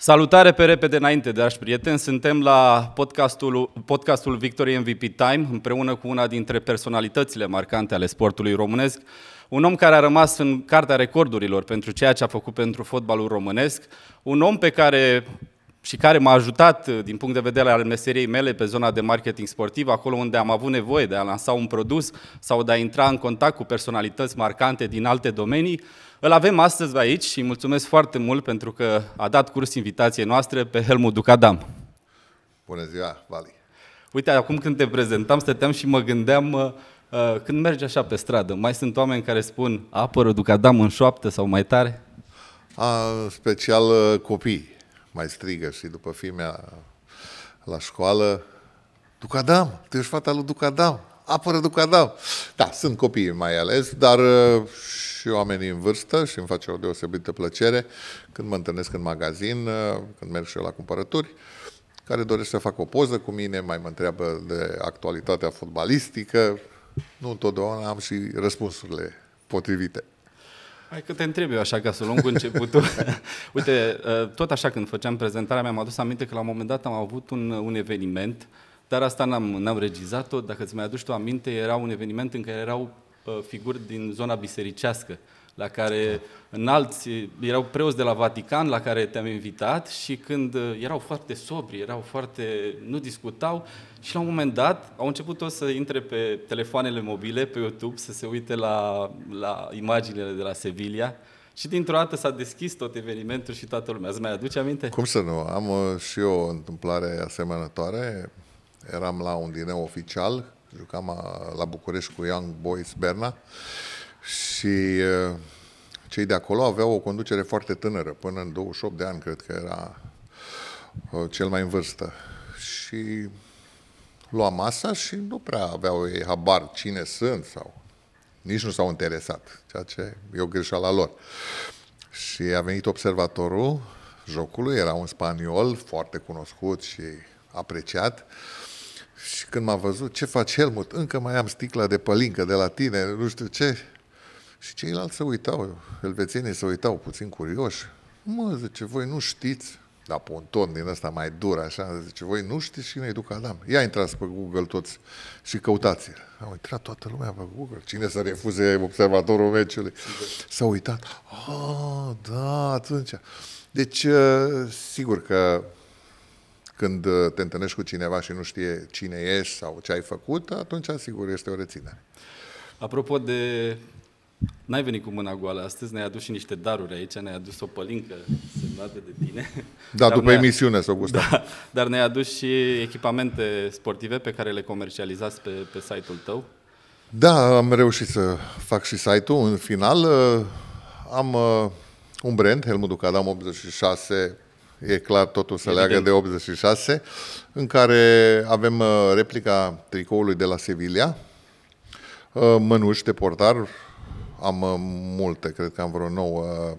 Salutare pe repede înainte, dragi prieteni! Suntem la podcastul, podcastul Victory MVP Time, împreună cu una dintre personalitățile marcante ale sportului românesc, un om care a rămas în cartea recordurilor pentru ceea ce a făcut pentru fotbalul românesc, un om pe care și care m-a ajutat uh, din punct de vedere al meseriei mele pe zona de marketing sportiv, acolo unde am avut nevoie de a lansa un produs sau de a intra în contact cu personalități marcante din alte domenii, îl avem astăzi aici și mulțumesc foarte mult pentru că a dat curs invitației noastre pe Helmut Ducadam. Bună ziua, Vali! Uite, acum când te prezentam, stăteam și mă gândeam uh, când mergi așa pe stradă, mai sunt oameni care spun apără Ducadam în șoaptă sau mai tare? A, special uh, copii mai strigă și după fimea la școală, Ducadam, tu ești fata lui Ducadam, apără Ducadam. Da, sunt copiii mai ales, dar uh, și oamenii în vârstă și îmi face o deosebită plăcere când mă întâlnesc în magazin, uh, când merg și eu la cumpărături, care doresc să facă o poză cu mine, mai mă întreabă de actualitatea fotbalistică. Nu întotdeauna am și răspunsurile potrivite. Hai că te întreb eu așa ca să luăm cu începutul. Uite, ă, tot așa când făceam prezentarea mi-am adus aminte că la un moment dat am avut un, un eveniment, dar asta n-am, n-am regizat-o. Dacă îți mai aduci tu aminte, era un eveniment în care erau ă, figuri din zona bisericească la care înalți, erau preoți de la Vatican la care te-am invitat și când uh, erau foarte sobri, erau foarte, nu discutau și la un moment dat au început toți să intre pe telefoanele mobile, pe YouTube, să se uite la, la imaginile de la Sevilla și dintr-o dată s-a deschis tot evenimentul și toată lumea. Îți mai aduce aminte? Cum să nu? Am uh, și eu o întâmplare asemănătoare. Eram la un dineu oficial, jucam uh, la București cu Young Boys Berna și cei de acolo aveau o conducere foarte tânără, până în 28 de ani, cred că era uh, cel mai în vârstă. Și lua masa și nu prea aveau ei habar cine sunt sau nici nu s-au interesat, ceea ce e o greșeală lor. Și a venit observatorul jocului, era un spaniol foarte cunoscut și apreciat. Și când m-a văzut, ce face Helmut? Încă mai am sticla de pălincă de la tine, nu știu ce. Și ceilalți se uitau, elvețienii se uitau puțin curioși. Mă, zice, voi nu știți, dar pe un ton din ăsta mai dur, așa, zice, voi nu știți cine e Duca Adam. Ia intrați pe Google toți și căutați -l. Am intrat toată lumea pe Google. Cine să refuze observatorul meciului? S-a uitat. Ah, da, atunci. Deci, uh, sigur că când uh, te întâlnești cu cineva și nu știe cine ești sau ce ai făcut, atunci, sigur, este o reținere. Apropo de N-ai venit cu mâna goală astăzi, ne-ai adus și niște daruri aici, ne-ai adus o pălincă semnată de tine. Da, dar după emisiune s-au gustat. Da, dar ne-ai adus și echipamente sportive pe care le comercializați pe, pe site-ul tău. Da, am reușit să fac și site-ul. În final uh, am uh, un brand, Helmut Ducadam 86, e clar totul să leagă de 86, în care avem uh, replica tricoului de la Sevilla, mănuși de portar, am uh, multe, cred că am vreo nouă uh,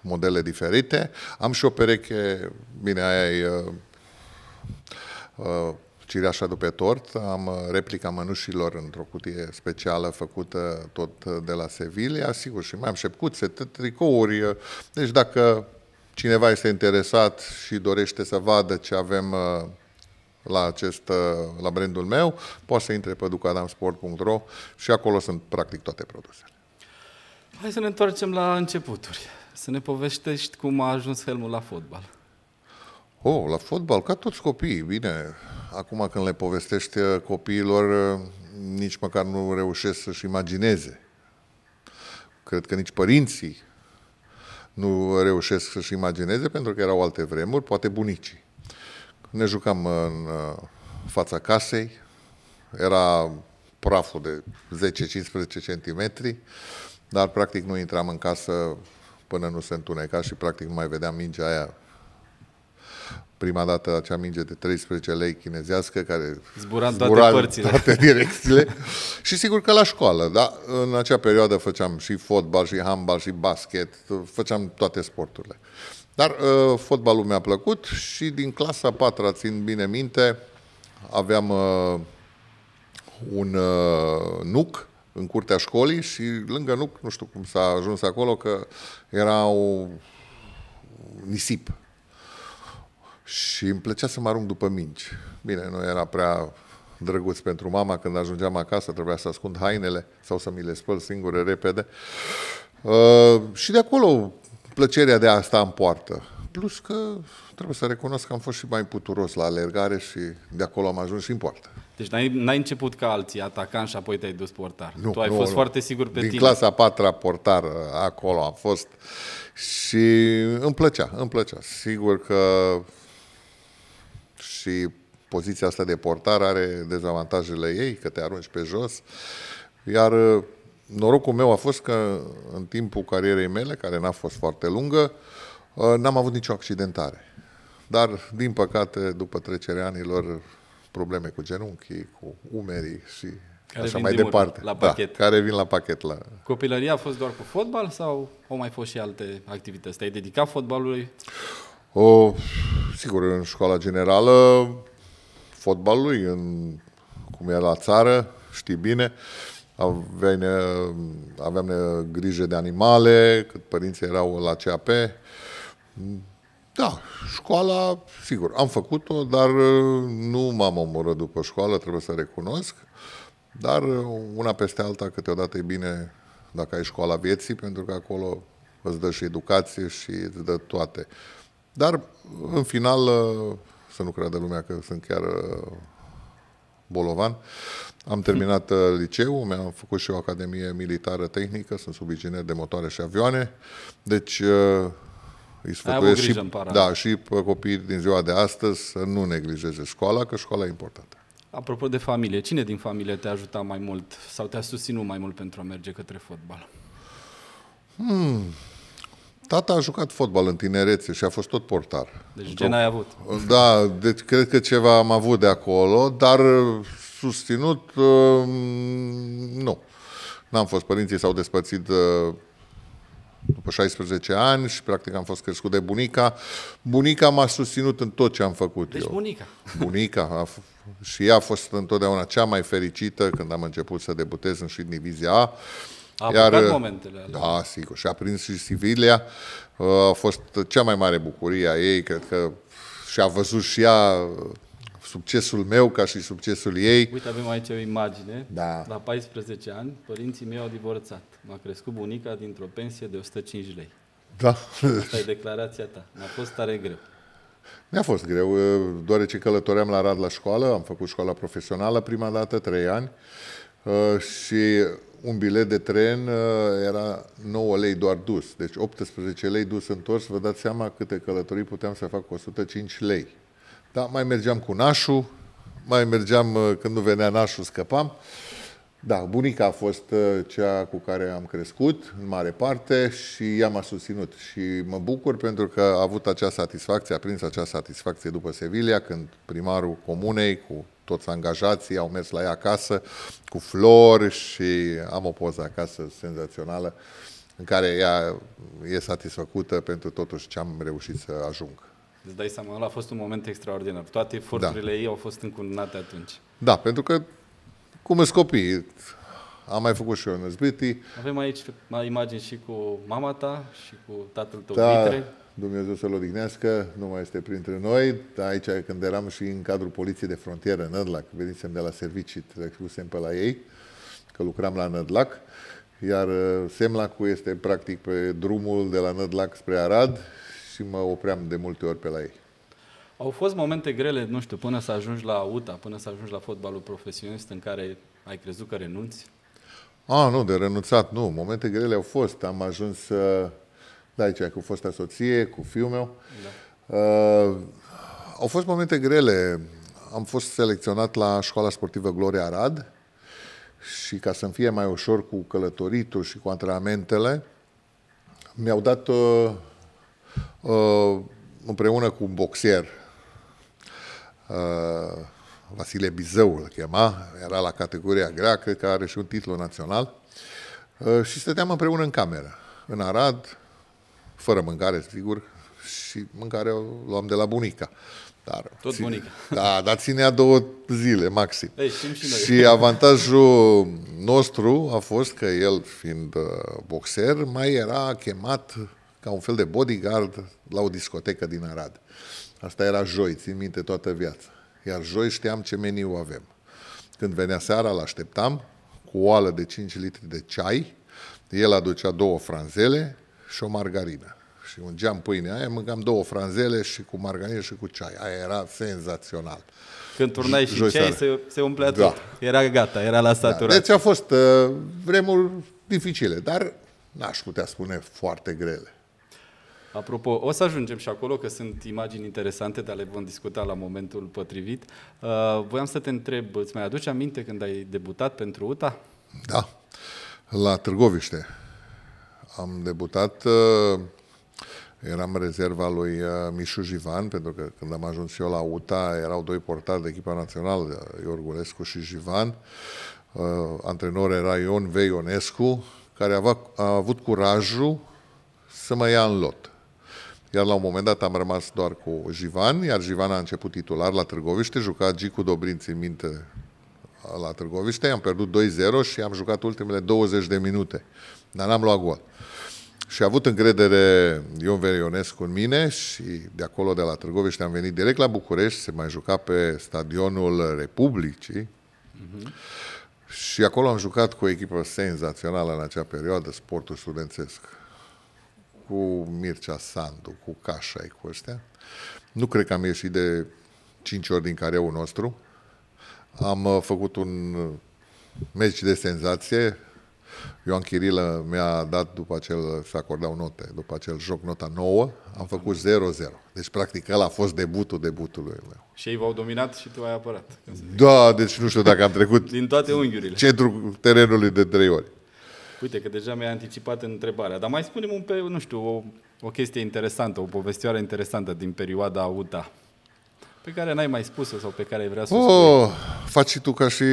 modele diferite. Am și o pereche, bine, aia e uh, uh, cireașa de pe tort. Am uh, replica mănușilor într-o cutie specială făcută tot de la Sevilla, sigur, și mai am șepcuțe, tricouri. Deci dacă cineva este interesat și dorește să vadă ce avem la, acest, la brandul meu, poate să intre pe ducadamsport.ro și acolo sunt practic toate produsele. Hai să ne întoarcem la începuturi. Să ne povestești cum a ajuns Helmul la fotbal. Oh, la fotbal, ca toți copiii, bine. Acum când le povestește uh, copiilor, uh, nici măcar nu reușesc să-și imagineze. Cred că nici părinții nu reușesc să-și imagineze, pentru că erau alte vremuri, poate bunicii. Ne jucam în uh, fața casei, era praful de 10-15 centimetri, dar practic nu intram în casă până nu se întuneca și practic nu mai vedeam mingea aia prima dată acea minge de 13 lei chinezească care zbura, zbura toate, părțile. toate direcțiile și sigur că la școală, da? În acea perioadă făceam și fotbal, și handbal, și basket, făceam toate sporturile. Dar uh, fotbalul mi-a plăcut și din clasa 4 țin bine minte, aveam uh, un uh, nuc în curtea școlii și lângă nuc, nu știu cum s-a ajuns acolo, că era o nisip. Și îmi plăcea să mă arunc după minci. Bine, nu era prea drăguț pentru mama când ajungeam acasă, trebuia să ascund hainele sau să mi le spăl singure repede. Uh, și de acolo plăcerea de a sta în poartă. Plus că Trebuie să recunosc că am fost și mai puturos la alergare și de acolo am ajuns și în poartă. Deci n-ai, n-ai început ca alții atacant și apoi te-ai dus portar. Nu, tu ai nu, fost nu. foarte sigur pe Din tine. clasa a patra portar uh, acolo am fost și îmi plăcea, îmi plăcea. Sigur că și poziția asta de portar are dezavantajele ei, că te arunci pe jos, iar uh, norocul meu a fost că în timpul carierei mele, care n-a fost foarte lungă, uh, n-am avut nicio accidentare. Dar, din păcate, după trecerea anilor, probleme cu genunchii, cu umerii și care așa mai departe. La da, pachet. Da, care vin la pachet. La... Copilăria a fost doar cu fotbal sau au mai fost și alte activități? Te-ai dedicat fotbalului? O, sigur, în școala generală, fotbalului, în, cum e la țară, știi bine, aveam, ne grijă de animale, cât părinții erau la CAP, da, școala, sigur, am făcut-o, dar uh, nu m-am omorât după școală, trebuie să recunosc. Dar uh, una peste alta, câteodată e bine dacă ai școala vieții, pentru că acolo îți dă și educație și îți dă toate. Dar, în final, uh, să nu creadă lumea că sunt chiar bolovan, am terminat liceul, mi-am făcut și o academie militară tehnică, sunt subinginer de motoare și avioane, deci îi sfătuiesc și, da, și pe copiii din ziua de astăzi să nu neglijeze școala, că școala e importantă. Apropo de familie, cine din familie te-a ajutat mai mult sau te-a susținut mai mult pentru a merge către fotbal? Hmm. Tata a jucat fotbal în tinerețe și a fost tot portar. Deci n ai avut. Da, deci cred că ceva am avut de acolo, dar uh, susținut, uh, nu. N-am fost, părinții s-au despărțit uh, după 16 ani și practic am fost crescut de bunica. Bunica m-a susținut în tot ce am făcut deci eu. bunica. Bunica. A și ea a fost întotdeauna cea mai fericită când am început să debutez în și în divizia A. A Iar, uh, momentele. Da, sigur. Și a prins și Sivilia. Uh, a fost cea mai mare bucurie a ei. Cred că și a văzut și ea uh, succesul meu ca și succesul ei. Uite, avem aici o imagine. Da. La 14 ani, părinții mei au divorțat. M-a crescut bunica dintr-o pensie de 105 lei. Da. Asta e declarația ta. Mi-a fost tare greu. Mi-a fost greu, ă, deoarece călătoream la Rad la școală, am făcut școala profesională prima dată, trei ani, ă, și un bilet de tren ă, era 9 lei doar dus, deci 18 lei dus întors, vă dați seama câte călătorii puteam să fac cu 105 lei. Da, mai mergeam cu nașul, mai mergeam uh, când nu venea nașul, scăpam. Da, bunica a fost uh, cea cu care am crescut, în mare parte, și ea m-a susținut. Și mă bucur pentru că a avut acea satisfacție, a prins acea satisfacție după Sevilla, când primarul comunei, cu toți angajații, au mers la ea acasă, cu flori și am o poză acasă senzațională, în care ea e satisfăcută pentru totuși ce am reușit să ajung. Îți dai seama, ăla a fost un moment extraordinar. Toate eforturile da. ei au fost încununate atunci. Da, pentru că cum îți copii, am mai făcut și eu năzbiti. Avem aici imagini și cu mama ta și cu tatăl tău, da, Mitre. Dumnezeu să-l odihnească, nu mai este printre noi. Da, aici, când eram și în cadrul poliției de frontieră, în Nădlac, venisem de la servicii, trecusem pe la ei, că lucram la Nădlac, iar uh, Semlacul este practic pe drumul de la Nădlac spre Arad și mă opream de multe ori pe la ei. Au fost momente grele, nu știu, până să ajungi la UTA, până să ajungi la fotbalul profesionist în care ai crezut că renunți? Ah, nu, de renunțat nu. Momente grele au fost. Am ajuns uh, da, aici cu fosta soție, cu fiul meu. Da. Uh, au fost momente grele. Am fost selecționat la școala sportivă Gloria Arad și ca să-mi fie mai ușor cu călătoritul și cu antrenamentele, mi-au dat uh, Uh, împreună cu un boxer, uh, Vasile Bizău îl chema, era la categoria grea, cred că are și un titlu național, uh, și stăteam împreună în cameră, în Arad, fără mâncare, sigur, și mâncare o luam de la bunica. Dar Tot ține, bunica. Da, dar ținea două zile, maxim. Ei, și, noi. și avantajul nostru a fost că el, fiind boxer, mai era chemat ca un fel de bodyguard la o discotecă din Arad. Asta era joi, țin minte toată viața. Iar joi știam ce meniu avem. Când venea seara, îl așteptam cu o oală de 5 litri de ceai, el aducea două franzele și o margarină. Și un geam pâine aia, mâncam două franzele și cu margarină și cu ceai. Aia era senzațional. Când turnai și Joi ceai, se, se umplea da. tot. Era gata, era la saturație. Da. Deci a fost uh, vremuri dificile, dar n-aș putea spune foarte grele. Apropo, o să ajungem și acolo, că sunt imagini interesante, dar le vom discuta la momentul potrivit. Uh, voiam să te întreb, îți mai aduci aminte când ai debutat pentru UTA? Da, la Târgoviște. Am debutat, uh, eram rezerva lui uh, Mișu Jivan, pentru că când am ajuns eu la UTA erau doi portari de echipa națională, Iorgulescu și Jivan. Uh, antrenor era Ion Veionescu, care a, avut curajul să mă ia în lot. Iar la un moment dat am rămas doar cu Jivan, iar Jivan a început titular la Târgoviște, juca Gicu Dobrin, în minte, la Târgoviște, am pierdut 2-0 și am jucat ultimele 20 de minute, dar n-am luat gol. Și a avut încredere Ion Verionescu în mine și de acolo, de la Târgoviște, am venit direct la București, se mai juca pe stadionul Republicii uh-huh. și acolo am jucat cu o echipă senzațională în acea perioadă, sportul studențesc cu Mircea Sandu, cu Cașa, cu ăștia. Nu cred că am ieșit de cinci ori din careul nostru. Am uh, făcut un uh, meci de senzație. Ioan Chirilă mi-a dat după acel, să acordau note, după acel joc nota 9, am făcut 0-0. Deci, practic, ăla a fost debutul debutului meu. Și ei v-au dominat și tu ai apărat. Da, deci nu știu dacă am trecut din toate unghiurile. centrul terenului de trei ori. Uite că deja mi-ai anticipat întrebarea, dar mai spunem un pe, nu știu, o, o chestie interesantă, o povestioare interesantă din perioada UTA, pe care n-ai mai spus-o sau pe care ai vrea să o oh, Faci tu ca și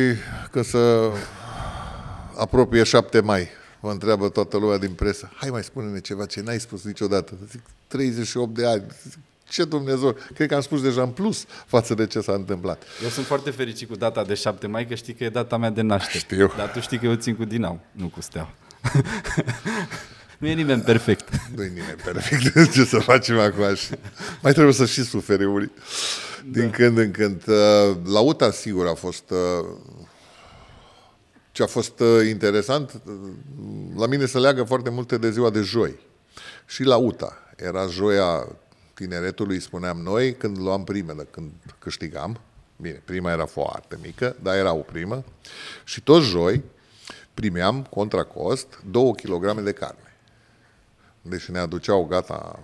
că să apropie 7 mai. Mă întreabă toată lumea din presă, hai mai spune-ne ceva ce n-ai spus niciodată. Zic, 38 de ani, zic, ce Dumnezeu, cred că am spus deja în plus față de ce s-a întâmplat. Eu sunt foarte fericit cu data de 7 mai, că știi că e data mea de naștere. Știu. Dar tu știi că eu țin cu Dinau, nu cu Steaua. nu e nimeni perfect. Nu e nimeni perfect. ce să facem acum? Și... Mai trebuie să și suferi unii. Din da. când în când. Uh, la Uta sigur, a fost uh, ce a fost uh, interesant, la mine se leagă foarte multe de ziua de joi. Și la UTA. Era joia tineretului spuneam noi când luam primele, când câștigam. Bine, prima era foarte mică, dar era o primă. Și tot joi primeam contra cost 2 kg de carne. Deci ne aduceau gata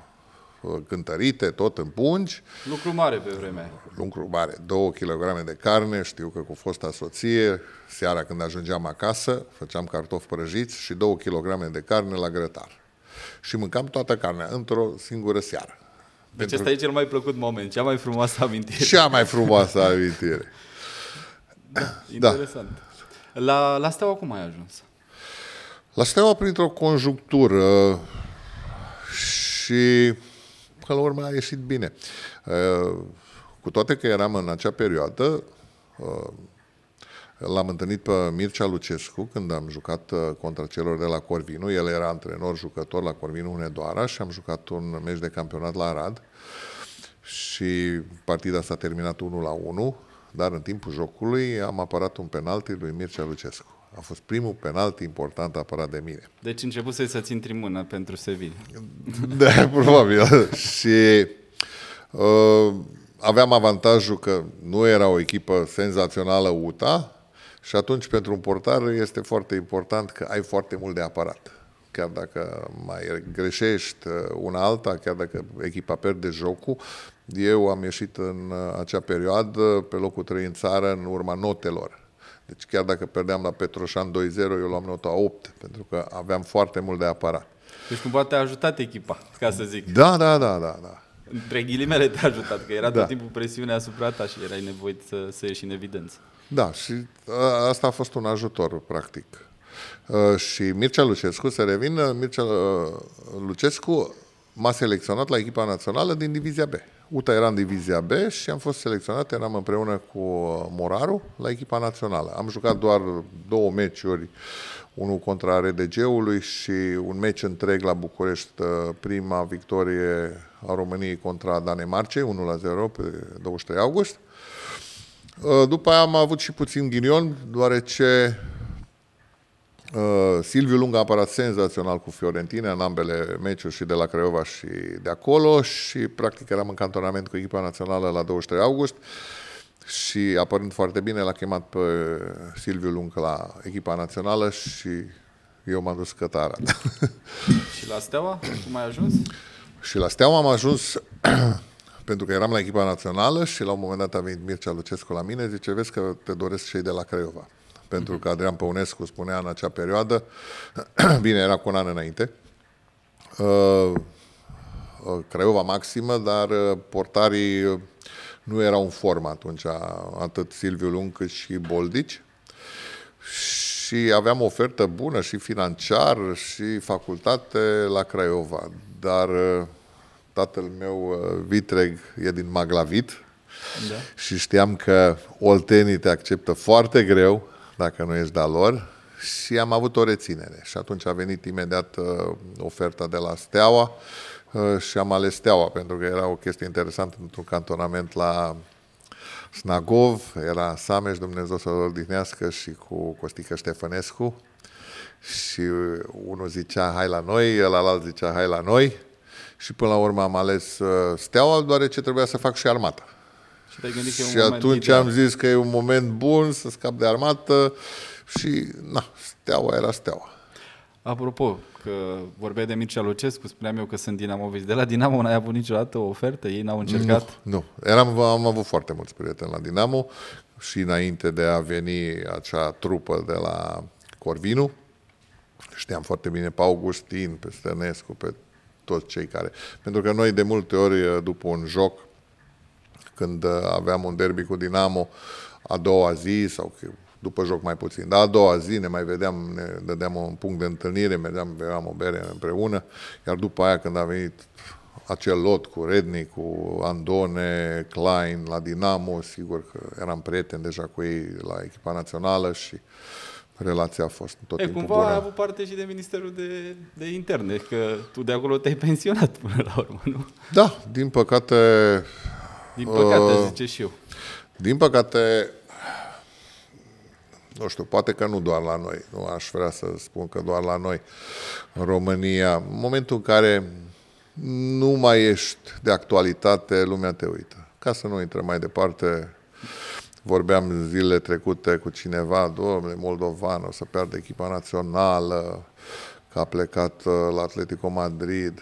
uh, cântărite, tot în pungi. Lucru mare pe vremea Lucru mare. 2 kg de carne, știu că cu fosta soție, seara când ajungeam acasă, făceam cartofi prăjiți și 2 kg de carne la grătar. Și mâncam toată carnea într-o singură seară. Deci pentru... ăsta e cel mai plăcut moment, cea mai frumoasă amintire. Cea mai frumoasă amintire. da, da. interesant. Da. La, la Steaua cum ai ajuns? La Steaua printr-o conjunctură și că la urmă a ieșit bine. Ă, cu toate că eram în acea perioadă ă, L-am întâlnit pe Mircea Lucescu când am jucat uh, contra celor de la Corvinu. El era antrenor, jucător la Corvinu Unedoara și am jucat un meci de campionat la Arad. Și partida s-a terminat 1 la 1, dar în timpul jocului am apărat un penalti lui Mircea Lucescu. A fost primul penalti important apărat de mine. Deci început să-i să-ți intri pentru Sevilla. Da, probabil. și uh, aveam avantajul că nu era o echipă senzațională UTA, și atunci, pentru un portar, este foarte important că ai foarte mult de aparat. Chiar dacă mai greșești uh, una alta, chiar dacă echipa pierde jocul, eu am ieșit în uh, acea perioadă pe locul 3 în țară în urma notelor. Deci chiar dacă perdeam la Petroșan 2-0, eu luam nota 8, pentru că aveam foarte mult de aparat. Deci cumva te-a ajutat echipa, ca să zic. Da, da, da, da, da. Între ghilimele te-a ajutat, că era da. tot timpul presiunea asupra ta și erai nevoit să, să ieși în evidență. Da, și asta a fost un ajutor, practic. și Mircea Lucescu, să revin, Mircea Lucescu m-a selecționat la echipa națională din Divizia B. UTA era în Divizia B și am fost selecționat, eram împreună cu Moraru la echipa națională. Am jucat doar două meciuri, unul contra RDG-ului și un meci întreg la București, prima victorie a României contra Danemarcei, 1-0 pe 23 august. Uh, după aia am avut și puțin ghinion, deoarece uh, Silviu Lung a apărat senzațional cu Fiorentina în ambele meciuri și de la Craiova și de acolo și practic eram în cantonament cu echipa națională la 23 august și apărând foarte bine l-a chemat pe Silviu Lung la echipa națională și eu m-am dus cătara. și la Steaua? Cum ai ajuns? Și la Steaua am ajuns pentru că eram la echipa națională și la un moment dat a venit Mircea Lucescu la mine, zice, vezi că te doresc cei de la Craiova. Pentru că Adrian Păunescu spunea în acea perioadă, bine, era cu un an înainte, uh, uh, Craiova maximă, dar uh, portarii nu erau în formă atunci, atât Silviu Lung cât și Boldici. Și aveam o ofertă bună și financiar și facultate la Craiova, dar tatăl meu uh, vitreg e din Maglavit da. și știam că oltenii te acceptă foarte greu dacă nu ești de lor și am avut o reținere. Și atunci a venit imediat uh, oferta de la Steaua uh, și am ales Steaua pentru că era o chestie interesantă într-un cantonament la Snagov, era Sameș, Dumnezeu să-l odihnească și cu Costică Ștefănescu și unul zicea hai la noi, alalt zicea hai la noi și până la urmă am ales uh, Steaua, deoarece trebuia să fac și armata. Și, și, un atunci am zis că e un moment bun să scap de armată și, na, Steaua era Steaua. Apropo, că vorbeai de Mircea Lucescu, spuneam eu că sunt dinamovici. De la Dinamo n-ai avut niciodată o ofertă? Ei n-au încercat? Nu, nu. Eram, am avut foarte mulți prieteni la Dinamo și înainte de a veni acea trupă de la Corvinu, știam foarte bine pe Augustin, pe Stănescu, pe toți cei care... Pentru că noi de multe ori eh, după un joc, când eh, aveam un derby cu Dinamo, a doua zi sau după joc mai puțin, dar a doua zi ne mai vedeam, ne dădeam un punct de întâlnire, mergeam, beam o bere împreună, iar după aia când a venit acel lot cu Redni, cu Andone, Klein, la Dinamo, sigur că eram prieten deja cu ei la echipa națională și uh, relația a fost tot e, timpul cumva bună. ai avut parte și de Ministerul de, de Interne, că tu de acolo te-ai pensionat până la urmă, nu? Da, din păcate... Din păcate, uh, zice și eu. Din păcate, nu știu, poate că nu doar la noi, nu aș vrea să spun că doar la noi, în România, în momentul în care nu mai ești de actualitate, lumea te uită. Ca să nu intrăm mai departe, Vorbeam zilele trecute cu cineva, domnule, Moldovan o să piardă echipa națională, că a plecat uh, la Atletico Madrid.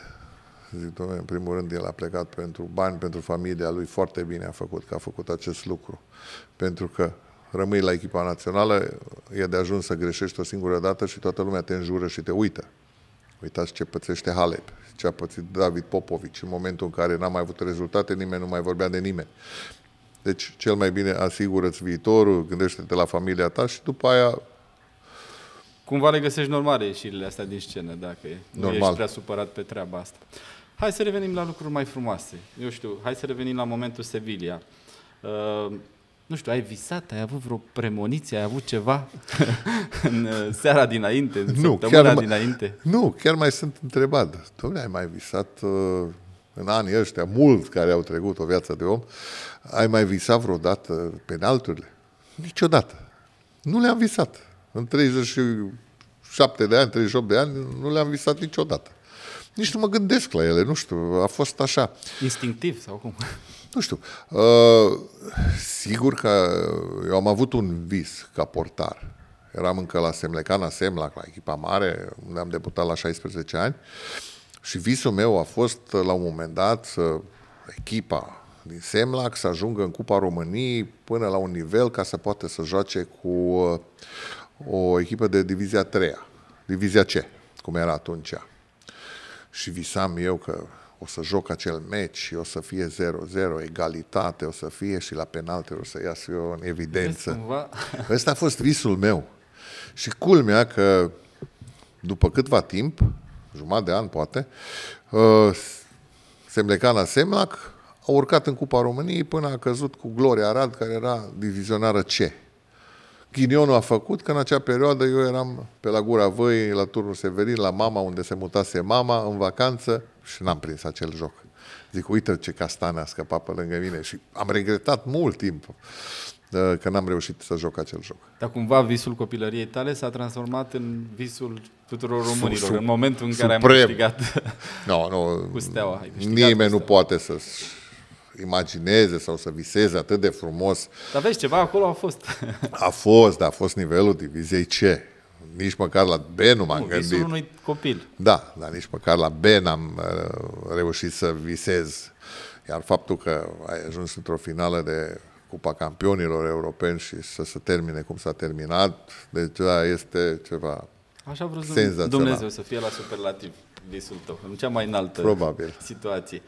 Zic, domnule, în primul rând el a plecat pentru bani, pentru familia lui, foarte bine a făcut, că a făcut acest lucru. Pentru că rămâi la echipa națională, e de ajuns să greșești o singură dată și toată lumea te înjură și te uită. Uitați ce pățește Halep, ce a pățit David Popovici în momentul în care n-a mai avut rezultate, nimeni nu mai vorbea de nimeni. Deci, cel mai bine asigură-ți viitorul, gândește-te la familia ta și după aia... Cumva le găsești normale ieșirile astea din scenă, dacă Normal. nu ești prea supărat pe treaba asta. Hai să revenim la lucruri mai frumoase. Eu știu, hai să revenim la momentul Sevilla. Uh, nu știu, ai visat, ai avut vreo premoniție, ai avut ceva în uh, seara dinainte, în nu, săptămâna chiar dinainte? nu, chiar mai sunt întrebat. Dom'le, ai mai visat uh, în anii ăștia, mulți care au trecut o viață de om, ai mai visat vreodată penalturile? Niciodată. Nu le-am visat. În 37 de ani, 38 de ani, nu le-am visat niciodată. Nici nu mă gândesc la ele, nu știu, a fost așa. Instinctiv sau cum? Nu știu. Uh, sigur că eu am avut un vis ca portar. Eram încă la Semlecana Semlac, la echipa mare, unde am debutat la 16 ani. Uh, și visul meu a fost, uh, la un moment dat, să echipa din Semlac să ajungă în Cupa României până la un nivel ca să poată să joace cu uh, o echipă de divizia 3 divizia C, cum era atunci. Și visam eu că o să joc acel meci, o să fie 0-0, egalitate, o să fie și la penalte o să iasă eu în evidență. Ăsta a fost visul meu. Și culmea că după câtva timp, jumătate de an, poate, uh, Semlecana Semlac, a urcat în Cupa României până a căzut cu Gloria Arad, care era divizionară C. Ghinionul a făcut că în acea perioadă eu eram pe la Gura Văi, la Turnul Severin, la mama, unde se mutase mama, în vacanță și n-am prins acel joc. Zic, uite ce castane a scăpat pe lângă mine și am regretat mult timp că n-am reușit să joc acel joc. Dar cumva visul copilăriei tale s-a transformat în visul tuturor românilor, sub, în momentul în suprem. care am câștigat no, no, cu steaua. nimeni cu steaua. nu poate să imagineze sau să viseze atât de frumos. Dar vezi, ceva acolo a fost. A fost, dar a fost nivelul diviziei C. Nici măcar la B nu m-am nu, gândit. Visul unui copil. Da, dar nici măcar la B n-am uh, reușit să visez. Iar faptul că ai ajuns într-o finală de Cupa Campionilor Europeni și să se termine cum s-a terminat. Deci da, este ceva Așa vreau senzațional. Dumnezeu să fie la superlativ visul tău, în cea mai înaltă Probabil. situație.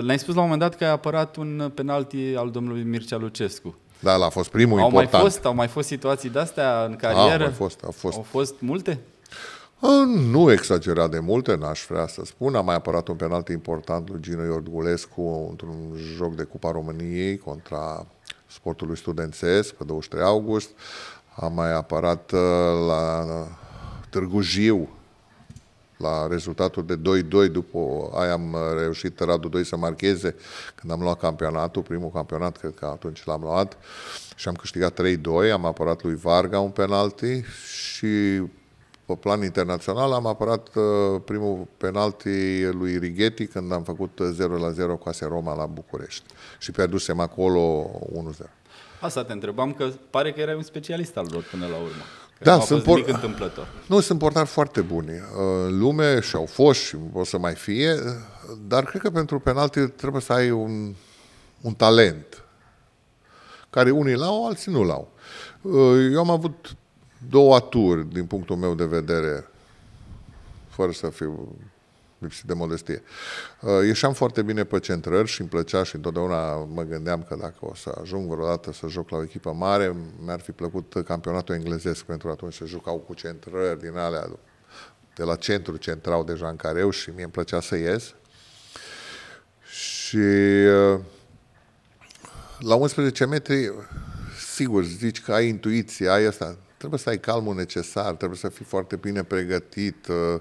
l uh, ai spus la un moment dat că ai apărat un penalti al domnului Mircea Lucescu. Da, l-a fost primul au important. Mai fost, au mai fost situații de-astea în carieră? Au mai fost, au fost. Au fost multe? Nu exagerat de multe, n-aș vrea să spun. Am mai apărat un penalti important lui Gino Iorgulescu într-un joc de Cupa României contra sportului studențesc pe 23 august. Am mai apărat uh, la Târgu Jiu la rezultatul de 2-2, după aia am reușit Radu 2 să marcheze când am luat campionatul, primul campionat, cred că atunci l-am luat și am câștigat 3-2, am apărat lui Varga un penalti și pe plan internațional am apărat uh, primul penalti lui Righetti când am făcut 0-0 uh, cu ase Roma la București și pierdusem acolo 1-0. Asta te întrebam, că pare că erai un specialist al lor până la urmă. Da, sunt por... întâmplător. Nu, sunt portari foarte buni. Uh, în lume și au fost și o să mai fie, dar cred că pentru penalti trebuie să ai un, un talent care unii l-au, alții nu l-au. Eu am avut două aturi, din punctul meu de vedere, fără să fiu lipsit de modestie. Uh, ieșeam foarte bine pe centrări și îmi plăcea și întotdeauna mă gândeam că dacă o să ajung vreodată să joc la o echipă mare, mi-ar fi plăcut campionatul englezesc, pentru atunci să jucau cu centrări din alea de la centru, central deja în careu și mie îmi plăcea să ies. Și uh, la 11 metri, sigur, zici că ai intuiție, ai asta, Trebuie să ai calmul necesar, trebuie să fii foarte bine pregătit. Uh,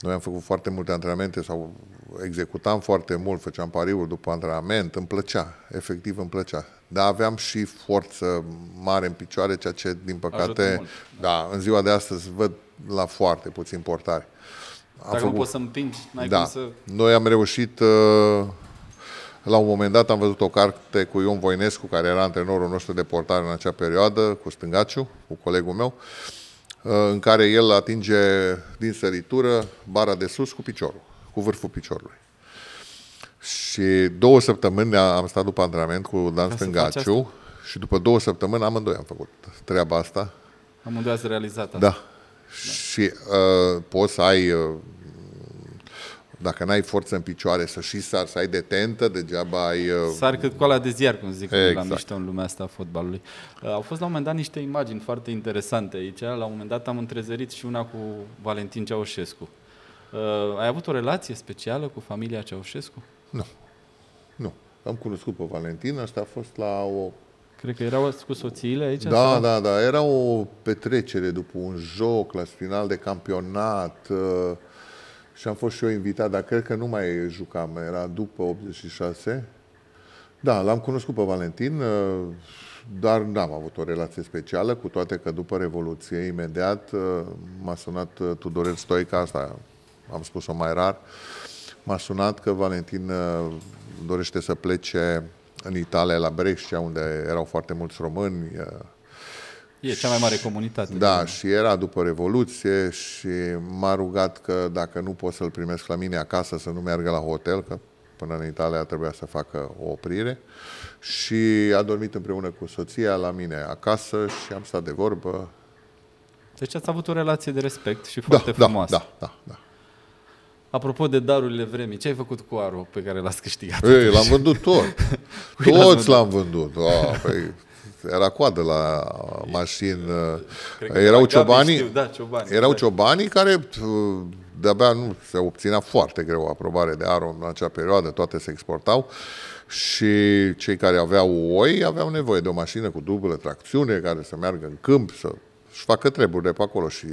noi am făcut foarte multe antrenamente sau executam foarte mult, făceam pariuri după antrenament, îmi plăcea, efectiv îmi plăcea. Dar aveam și forță mare în picioare, ceea ce, din păcate, da, în ziua de astăzi văd la foarte puțin portare. Dacă făcut... nu poți să împingi, n-ai da. cum să... Noi am reușit uh, la un moment dat am văzut o carte cu Ion Voinescu, care era antrenorul nostru de portare în acea perioadă, cu Stângaciu, cu colegul meu, uh, în care el atinge din săritură bara de sus cu piciorul, cu vârful piciorului. Și două săptămâni am stat după antrenament cu Dan Ca Stângaciu și după două săptămâni amândoi am făcut treaba asta. Amândoi ați realizat asta. Da. da. Și uh, poți să ai uh, dacă n-ai forță în picioare să și sar, să ai detentă, degeaba ai... Uh... Sar cât coala de ziar, cum zic, exact. la mișto în lumea asta a fotbalului. Uh, au fost la un moment dat niște imagini foarte interesante aici. La un moment dat am întrezerit și una cu Valentin Ceaușescu. Uh, ai avut o relație specială cu familia Ceaușescu? Nu. Nu. Am cunoscut pe Valentin, asta a fost la o Cred că erau cu soțiile aici? Da, sau? da, da. Era o petrecere după un joc la final de campionat. Uh, și am fost și eu invitat, dar cred că nu mai jucam, era după 86. Da, l-am cunoscut pe Valentin, uh, dar n-am avut o relație specială, cu toate că după Revoluție, imediat, uh, m-a sunat uh, Tudorel Stoica, asta am spus-o mai rar, m-a sunat că Valentin dorește să plece în Italia, la Brescia, unde erau foarte mulți români, E cea mai mare comunitate. Da, da, și era după Revoluție și m-a rugat că dacă nu pot să-l primesc la mine acasă, să nu meargă la hotel, că până în Italia trebuia să facă o oprire. Și a dormit împreună cu soția la mine acasă și am stat de vorbă. Deci ați avut o relație de respect și da, foarte da, frumoasă. Da, da, da. da. Apropo de darurile vremii, ce ai făcut cu aro pe care l-ați câștigat? Ei, l-am vândut tot. Toți l-am vândut. Oh, păi, era coadă la mașini. Uh, erau ciobanii, știu, da, ciobanii, erau da. ciobanii care uh, de-abia nu se obținea foarte greu aprobare de arom în acea perioadă, toate se exportau și cei care aveau oi aveau nevoie de o mașină cu dublă tracțiune care să meargă în câmp, să-și facă treburile pe acolo și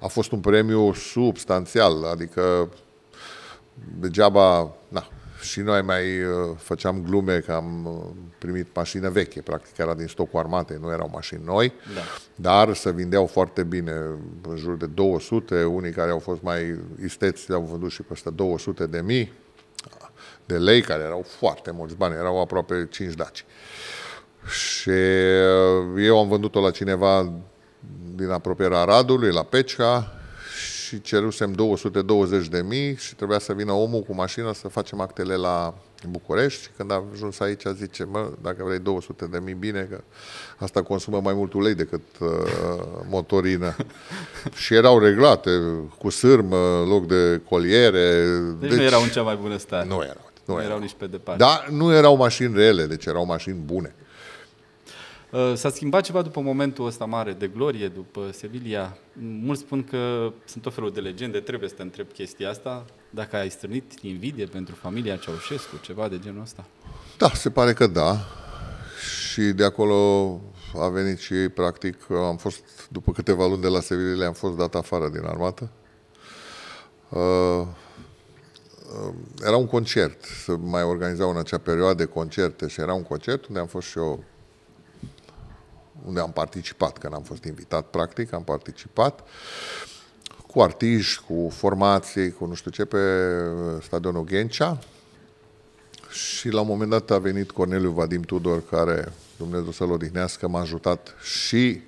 a fost un premiu substanțial, adică degeaba, na, și noi mai uh, făceam glume că am uh, primit mașină veche, practic era din stocul armatei, nu erau mașini noi, da. dar se vindeau foarte bine, în jur de 200, unii care au fost mai isteți le-au vândut și peste 200 de mii de lei, care erau foarte mulți bani, erau aproape 5 daci. Și uh, eu am vândut-o la cineva din apropierea Radului, la Pecea, și cerusem 220 de mii și trebuia să vină omul cu mașina să facem actele la București și când a ajuns aici zice, mă, dacă vrei 200 de mii, bine, că asta consumă mai mult ulei decât uh, motorină. și erau reglate cu sârmă, loc de coliere. Deci, deci nu erau în cea mai bună stare. Nu erau. Nu, nu erau. erau nici pe departe. Dar nu erau mașini rele, deci erau mașini bune. Uh, s-a schimbat ceva după momentul ăsta mare de glorie, după Sevilla. Mulți spun că sunt tot felul de legende, trebuie să te întreb chestia asta, dacă ai strânit invidie pentru familia Ceaușescu, ceva de genul ăsta. Da, se pare că da. Și de acolo a venit și practic, am fost, după câteva luni de la Sevilla, am fost dat afară din armată. Uh, uh era un concert, se mai organizau în acea perioadă concerte și era un concert unde am fost și eu unde am participat, că n-am fost invitat, practic, am participat cu artiști, cu formații, cu nu știu ce, pe uh, stadionul Ghencea. Și la un moment dat a venit Corneliu Vadim Tudor, care, Dumnezeu să-l odihnească, m-a ajutat și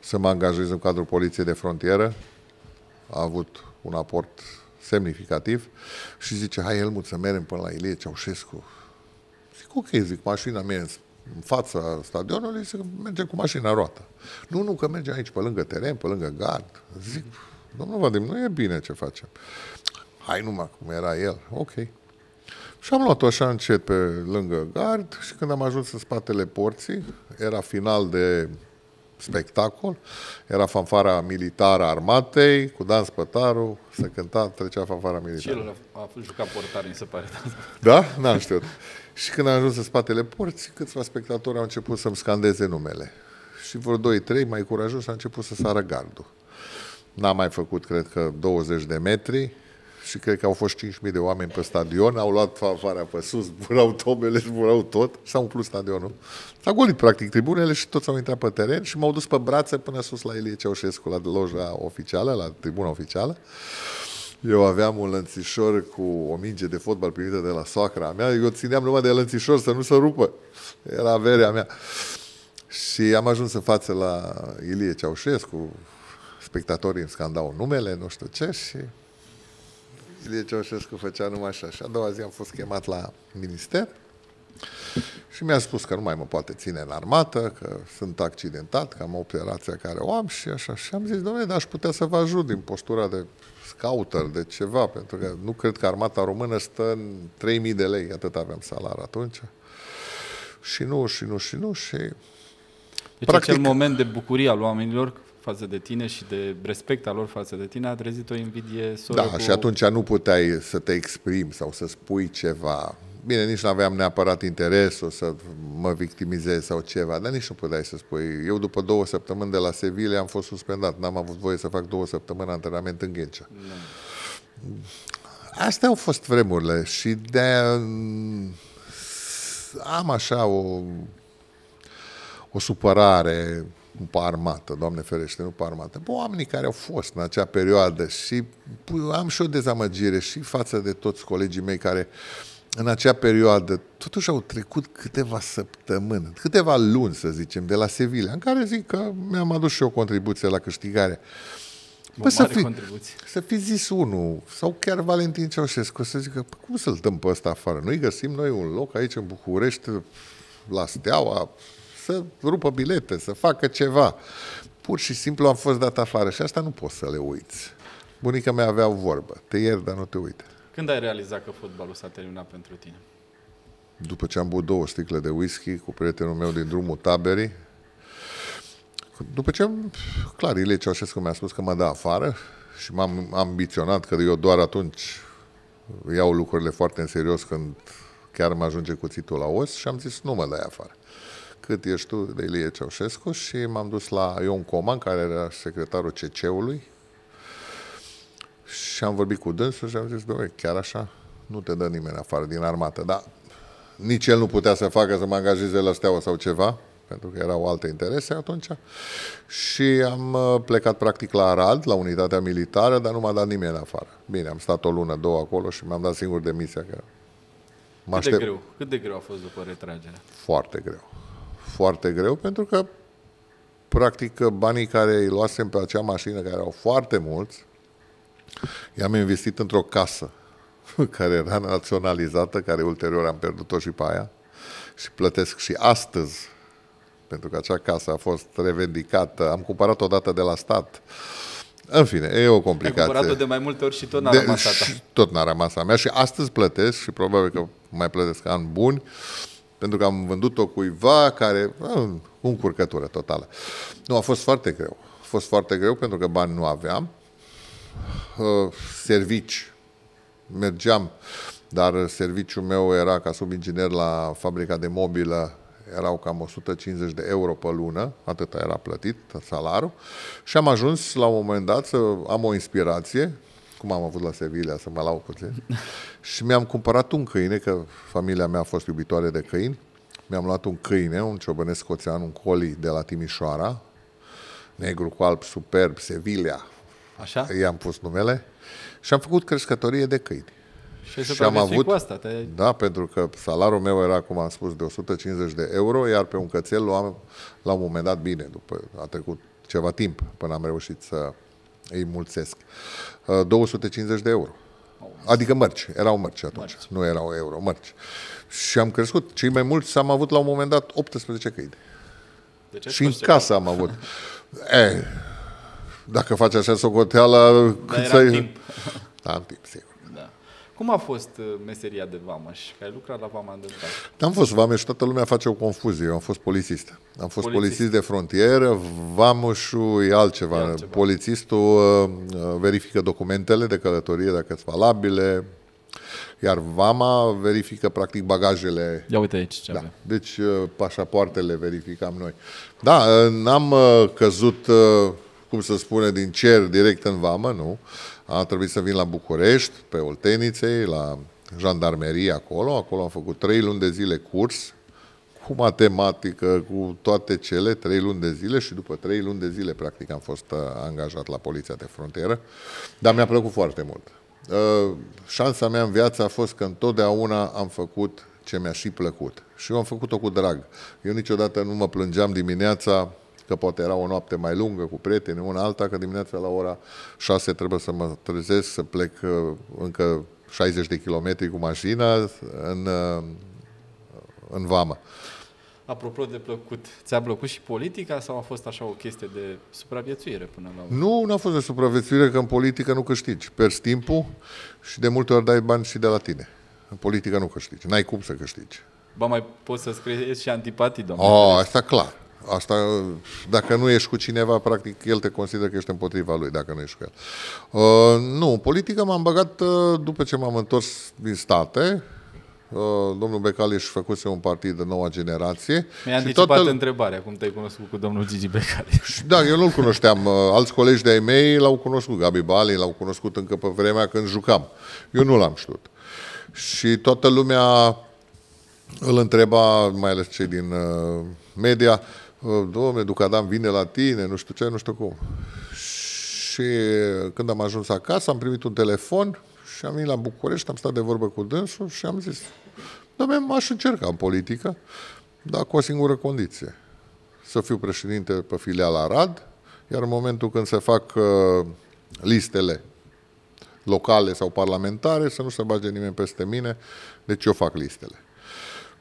să mă angajez în cadrul Poliției de Frontieră. A avut un aport semnificativ și zice, hai Helmut să mergem până la Ilie Ceaușescu. Zic, ok, zic, mașina mea în fața stadionului să mergem cu mașina roată. Nu, nu, că mergem aici pe lângă teren, pe lângă gard. Zic, domnul Vadim, nu e bine ce facem. Hai numai cum era el. Ok. Și am luat-o așa încet pe lângă gard și când am ajuns în spatele porții, era final de spectacol, era fanfara militară armatei, cu Dan Spătaru, se cânta, trecea fanfara militară. Și el a, a jucat portar, mi se pare. Da? N-am știut. Și când am ajuns în spatele porții, câțiva spectatori au început să-mi scandeze numele. Și vreo doi, trei mai curajos, a început să sară gardul. N-am mai făcut, cred că, 20 de metri și cred că au fost 5.000 de oameni pe stadion, au luat fanfarea pe sus, zburau tobele, zburau tot, s-a umplut stadionul. S-a golit, practic, tribunele și toți au intrat pe teren și m-au dus pe brațe până sus la Ilie Ceaușescu, la loja oficială, la tribuna oficială. Eu aveam un lănțișor cu o minge de fotbal primită de la soacra mea. Eu țineam numai de lănțișor să nu se rupă. Era averea mea. Și am ajuns în față la Ilie Ceaușescu, spectatorii îmi scandau numele, nu știu ce, și Ilie Ceaușescu făcea numai așa. Și a doua zi am fost chemat la minister și mi-a spus că nu mai mă poate ține în armată, că sunt accidentat, că am operația care o am și așa. Și am zis, domnule, dar aș putea să vă ajut din postura de scouter, de ceva, pentru că nu cred că armata română stă în 3.000 de lei, atât aveam salar atunci. Și nu, și nu, și nu, și... Deci practic... acel moment de bucurie al oamenilor față de tine și de respect al lor față de tine a trezit o invidie Da, cu... și atunci nu puteai să te exprimi sau să spui ceva bine, nici nu aveam neapărat interesul să mă victimizez sau ceva, dar nici nu puteai să spui. Eu după două săptămâni de la Sevilla am fost suspendat, n-am avut voie să fac două săptămâni antrenament în Ghencea. Da. Astea au fost vremurile și de mm, am așa o, o supărare cu armată, Doamne ferește, nu pe armată, pe oamenii care au fost în acea perioadă și am și o dezamăgire și față de toți colegii mei care uh, în acea perioadă, totuși au trecut câteva săptămâni, câteva luni, să zicem, de la Sevilla, în care zic că mi-am adus și eu contribuție la câștigare. Bă, să, fi, să fi zis unul, sau chiar Valentin Ceaușescu, să zică, pă, cum să-l dăm pe ăsta afară? Noi găsim noi un loc aici în București, la Steaua, să rupă bilete, să facă ceva. Pur și simplu am fost dat afară și asta nu poți să le uiți. Bunica mea avea o vorbă, te ierd, dar nu te uite. Când ai realizat că fotbalul s-a terminat pentru tine? După ce am băut două sticle de whisky cu prietenul meu din drumul taberii, după ce, clar, Ilie Ceaușescu mi-a spus că mă dă afară și m-am ambiționat că eu doar atunci iau lucrurile foarte în serios când chiar mă ajunge cuțitul la os și am zis nu mă dai afară. Cât ești tu de Ilie Ceaușescu și m-am dus la Ion Coman, care era secretarul CC-ului și am vorbit cu dânsul și am zis, băi, chiar așa? Nu te dă nimeni afară din armată. Dar nici el nu putea să facă să mă angajeze la Steaua sau ceva, pentru că erau alte interese atunci. Și am uh, plecat practic la Arad, la unitatea militară, dar nu m-a dat nimeni afară. Bine, am stat o lună, două acolo și mi-am dat singur demisia. Că Cât, Cât de greu? Cât de greu a fost după retragere? Foarte greu. Foarte greu, pentru că practic banii care îi luasem pe acea mașină, care erau foarte mulți, I-am investit într-o casă care era naționalizată, care ulterior am pierdut-o și pe aia și plătesc și astăzi pentru că acea casă a fost revendicată. Am cumpărat o dată de la stat. În fine, e o complicație. Am cumpărat-o de mai multe ori și tot n-a de, rămas a ta. Tot n-a rămas a mea și astăzi plătesc și probabil că mai plătesc ani buni pentru că am vândut-o cuiva care... Un curcătură totală. Nu, a fost foarte greu. A fost foarte greu pentru că bani nu aveam uh, servici. Mergeam, dar serviciul meu era ca subinginer la fabrica de mobilă erau cam 150 de euro pe lună, atâta era plătit salarul, și am ajuns la un moment dat să am o inspirație, cum am avut la Sevilla, să mă lau puțin, și mi-am cumpărat un câine, că familia mea a fost iubitoare de câini, mi-am luat un câine, un ciobănesc scoțean, un coli de la Timișoara, negru cu alb, superb, Sevilla, Așa? I-am pus numele și am făcut crescătorie de câini. Și, și am avut, cu asta, te... da, pentru că salariul meu era, cum am spus, de 150 de euro, iar pe un cățel l-am la un moment dat bine, după a trecut ceva timp până am reușit să îi mulțesc. 250 uh, de euro. Adică mărci, erau mărci atunci, mărci. nu erau euro, mărci. Și am crescut, cei mai mulți am avut la un moment dat 18 câini. De ce și în casă am avut. e, dacă faci așa socoteală, cât să... timp. Da, în timp, sigur. Da. Cum a fost uh, meseria de vamaș? Că ai lucrat la vama de am fost și toată lumea face o confuzie. Eu am fost polițist. Am fost polițist, polițist de frontieră, vamă e altceva. e altceva. Polițistul uh, uh, verifică documentele de călătorie, dacă sunt valabile, iar vama verifică, practic, bagajele. Ia uite aici ce da. avem. Deci, pașapoartele verificam noi. Da, n-am căzut cum să spune, din cer direct în vamă, nu? A trebuit să vin la București, pe Oltenițe, la jandarmerie acolo. Acolo am făcut trei luni de zile curs cu matematică, cu toate cele, trei luni de zile și după trei luni de zile, practic, am fost uh, angajat la Poliția de Frontieră. Dar mi-a plăcut foarte mult. Uh, șansa mea în viață a fost că întotdeauna am făcut ce mi-a și plăcut. Și eu am făcut-o cu drag. Eu niciodată nu mă plângeam dimineața că poate era o noapte mai lungă cu prieteni, una alta, că dimineața la ora 6 trebuie să mă trezesc, să plec uh, încă 60 de kilometri cu mașina în, uh, în vamă. Apropo de plăcut, ți-a plăcut și politica sau a fost așa o chestie de supraviețuire până la urmă? Nu, nu a fost de supraviețuire, că în politică nu câștigi. Perzi timpul și de multe ori dai bani și de la tine. În politică nu câștigi, n-ai cum să câștigi. Ba mai poți să scrii și antipatii, domnule. Oh, asta clar. Asta, dacă nu ești cu cineva, practic el te consideră că ești împotriva lui, dacă nu ești cu el. Uh, nu, politică m-am băgat uh, după ce m-am întors din state, uh, domnul Becali și făcuse un partid de noua generație. Mi-a anticipat toată... întrebarea, cum te-ai cunoscut cu domnul Gigi Becali. Da, eu nu-l cunoșteam. Uh, alți colegi de-ai mei l-au cunoscut, Gabi Bali l-au cunoscut încă pe vremea când jucam. Eu nu l-am știut. Și toată lumea îl întreba, mai ales cei din uh, media, Oh, domne, Adam, vine la tine, nu știu ce, nu știu cum. Și când am ajuns acasă, am primit un telefon și am venit la București, am stat de vorbă cu dânsul și am zis, domne, aș încerca în politică, dar cu o singură condiție. Să fiu președinte pe filiala Arad, iar în momentul când se fac uh, listele locale sau parlamentare, să nu se bage nimeni peste mine, deci eu fac listele.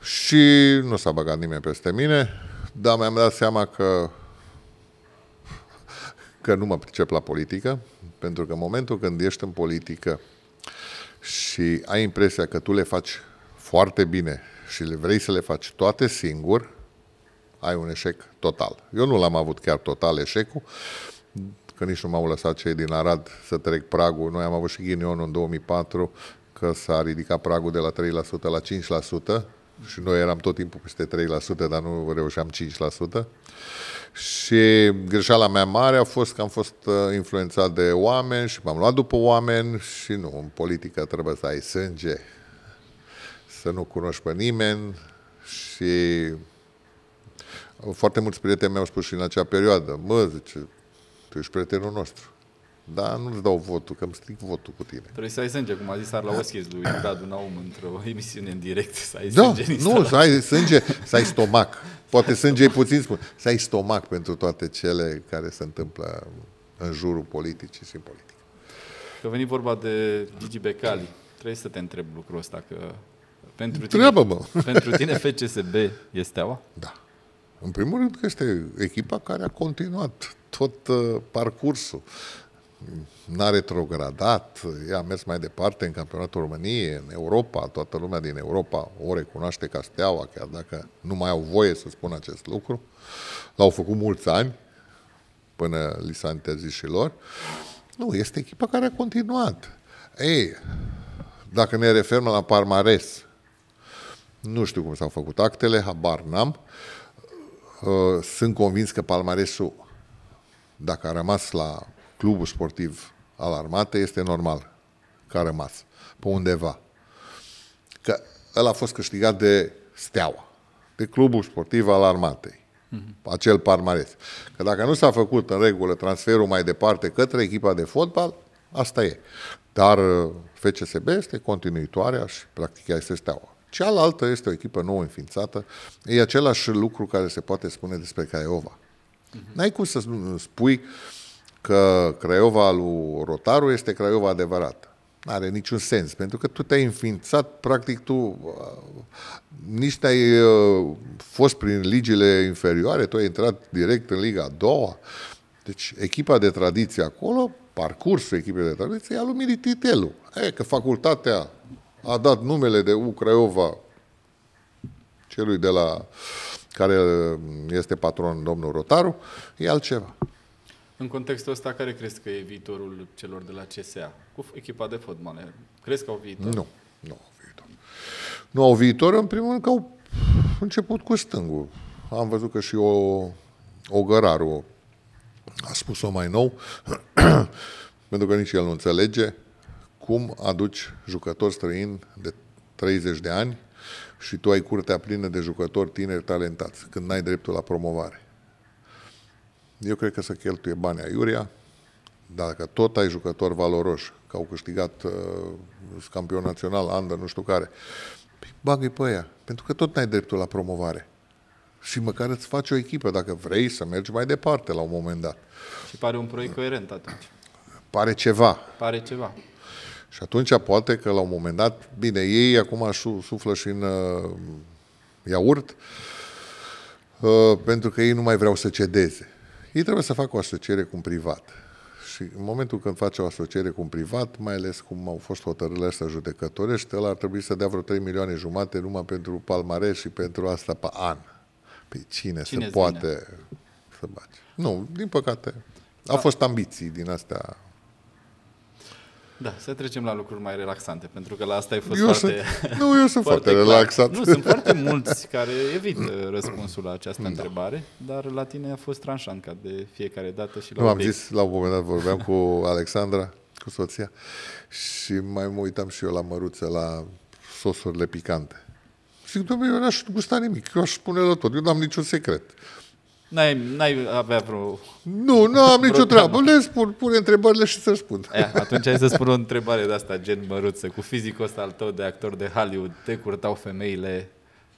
Și nu s-a băgat nimeni peste mine, da, mi-am dat seama că, că nu mă pricep la politică, pentru că în momentul când ești în politică și ai impresia că tu le faci foarte bine și le vrei să le faci toate singur, ai un eșec total. Eu nu l-am avut chiar total eșecul, că nici nu m-au lăsat cei din Arad să trec pragul. Noi am avut și ghinionul în 2004 că s-a ridicat pragul de la 3% la 5%, și noi eram tot timpul peste 3%, dar nu reușeam 5%. Și greșeala mea mare a fost că am fost uh, influențat de oameni și m-am luat după oameni și nu, în politică trebuie să ai sânge, să nu cunoști pe nimeni și foarte mulți prieteni mi-au spus și în acea perioadă, mă, zice, tu ești prietenul nostru. Da, nu-ți dau votul, că îmi stric votul cu tine. Trebuie să ai sânge, cum a zis Arlaoschis da. lui Radu Naum într-o emisiune în direct, să ai da, sânge nu, să ai sânge, să ai stomac. Poate sânge e puțin spun. Să ai stomac pentru toate cele care se întâmplă în jurul politicii și în politică. Că veni vorba de Gigi Becali, trebuie să te întreb lucrul ăsta, că pentru tine, Treabă, pentru tine FCSB este steaua? Da. În primul rând că este echipa care a continuat tot uh, parcursul n-a retrogradat, ea a mers mai departe în campionatul României, în Europa, toată lumea din Europa o recunoaște ca steaua, chiar dacă nu mai au voie să spun acest lucru. L-au făcut mulți ani, până li s-a interzis și lor. Nu, este echipa care a continuat. Ei, dacă ne referim la Parmares, nu știu cum s-au făcut actele, habar n-am. Uh, sunt convins că Palmaresul, dacă a rămas la clubul sportiv al armatei este normal că a rămas pe undeva. Că el a fost câștigat de Steaua, de clubul sportiv al armatei. Mm-hmm. Acel parmares. Că dacă nu s-a făcut în regulă transferul mai departe către echipa de fotbal, asta e. Dar uh, FCSB este continuitoarea și practic ea este Steaua. Cealaltă este o echipă nouă înființată. E același lucru care se poate spune despre Caiova. Mm-hmm. N-ai cum să spui uh, că Craiova lui Rotaru este Craiova adevărată. Nu are niciun sens, pentru că tu te-ai înființat, practic tu uh, nici n-ai uh, fost prin ligile inferioare, tu ai intrat direct în Liga a doua. Deci echipa de tradiție acolo, parcursul echipei de tradiție, e al lui E, că facultatea a dat numele de U Craiova celui de la care uh, este patron domnul Rotaru, e altceva. În contextul ăsta, care crezi că e viitorul celor de la CSA? Cu echipa de fotbal, crezi că au viitor? Nu, nu au viitor. Nu au viitor, în primul rând că au început cu stângul. Am văzut că și o, o Găraru a spus-o mai nou, pentru că nici el nu înțelege cum aduci jucători străini de 30 de ani și tu ai curtea plină de jucători tineri talentați, când n-ai dreptul la promovare eu cred că să cheltuie banii aiurea. Dacă tot ai jucători valoroși, că au câștigat uh, campion național, andă, nu știu care, păi, bagă-i pe aia, pentru că tot n-ai dreptul la promovare. Și măcar îți faci o echipă dacă vrei să mergi mai departe la un moment dat. Și pare un proiect coerent atunci. Pare ceva. Pare ceva. Și atunci poate că la un moment dat, bine, ei acum suflă și în uh, iaurt, uh, pentru că ei nu mai vreau să cedeze. Ei trebuie să facă o asociere cu un privat. Și în momentul când face o asociere cu un privat, mai ales cum au fost hotărârile astea judecătorești, el ar trebui să dea vreo 3 milioane jumate numai pentru palmare și pentru asta pe an. Pe păi cine, cine se poate vine? să bage? Nu, din păcate. Au da. fost ambiții din astea da, să trecem la lucruri mai relaxante, pentru că la asta ai fost eu foarte... Sunt, nu, eu sunt foarte, foarte relaxat. Clar. Nu, sunt foarte mulți care evită uh, răspunsul la această da. întrebare, dar la tine a fost tranșant ca de fiecare dată și la Nu, am zis, la un moment dat vorbeam cu Alexandra, cu soția, și mai mă uitam și eu la măruță, la sosurile picante. Și zic, domnule, eu n-aș gusta nimic, eu aș spune la tot, eu n-am niciun secret. N-ai, n-ai avea vreo... Nu, nu am nicio treabă. Le spun, pune întrebările și să spun. E, atunci hai să spun o întrebare de asta, gen măruță. Cu fizicul ăsta al tău de actor de Hollywood, te curtau femeile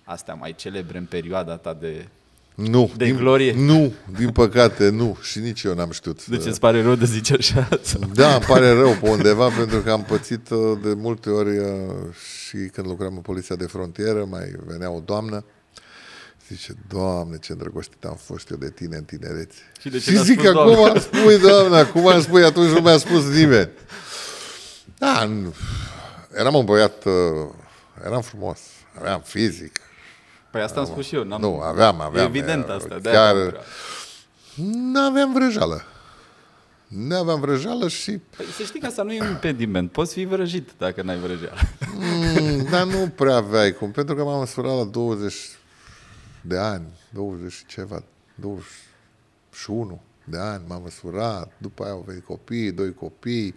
astea mai celebre în perioada ta de nu, de din, glorie? Nu, din păcate nu și nici eu n-am știut. Deci uh, îți pare rău de zice așa? Da, îmi pare rău pe undeva pentru că am pățit uh, de multe ori uh, și când lucram în poliția de frontieră mai venea o doamnă Zice, Doamne, ce îndrăgostit am fost eu de tine în tinerețe. Și, de ce și zic, spus, acum doamne? spui, Doamne, acum îmi spui, atunci nu mi-a spus nimeni. Da, nu. eram un băiat, uh, eram frumos, aveam fizic. Păi asta am, spus și eu. N-am... Nu, aveam, aveam. E evident era, asta, chiar, Nu aveam vrăjală. Nu aveam vrăjeală și... Păi, să știi că asta nu e un impediment. Poți fi vrăjit dacă n-ai vrăjeală. Mm, dar nu prea aveai cum, pentru că m-am însurat la 20, de ani, 20 și ceva, 21 de ani, m-am măsurat, după aia au venit copii, doi copii,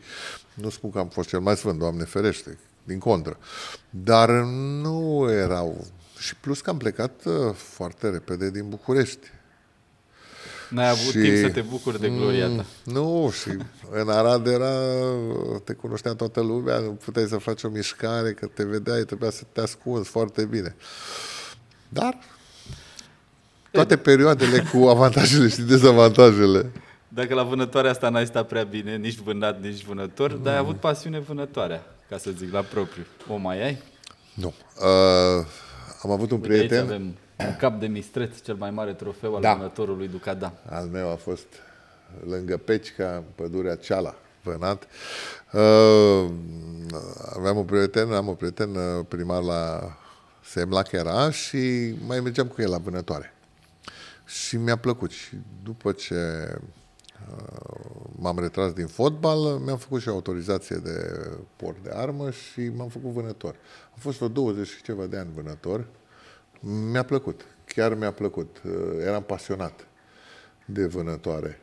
nu spun că am fost cel mai sfânt, Doamne ferește, din contră, dar nu erau, și plus că am plecat uh, foarte repede din București, N-ai avut și... timp să te bucuri de gloria mm, ta. Nu, și în Arad era, te cunoștea toată lumea, nu puteai să faci o mișcare, că te vedeai, trebuia să te ascunzi foarte bine. Dar toate perioadele cu avantajele și dezavantajele. Dacă la vânătoarea asta n-ai stat prea bine, nici vânat, nici vânător, mm. dar ai avut pasiune vânătoarea, ca să zic la propriu. O mai ai? Nu. Uh, am avut un Uite, prieten... Aici avem un cap de mistreț, cel mai mare trofeu al da. vânătorului Ducada. Al meu a fost lângă Pecica, pădurea Ceala, vânat. Uh, aveam un prieten, am un prieten uh, primar la Semlac era și mai mergeam cu el la vânătoare și mi-a plăcut. Și după ce uh, m-am retras din fotbal, mi-am făcut și autorizație de port de armă și m-am făcut vânător. Am fost vreo 20 și ceva de ani vânător. Mi-a plăcut, chiar mi-a plăcut. Uh, eram pasionat de vânătoare.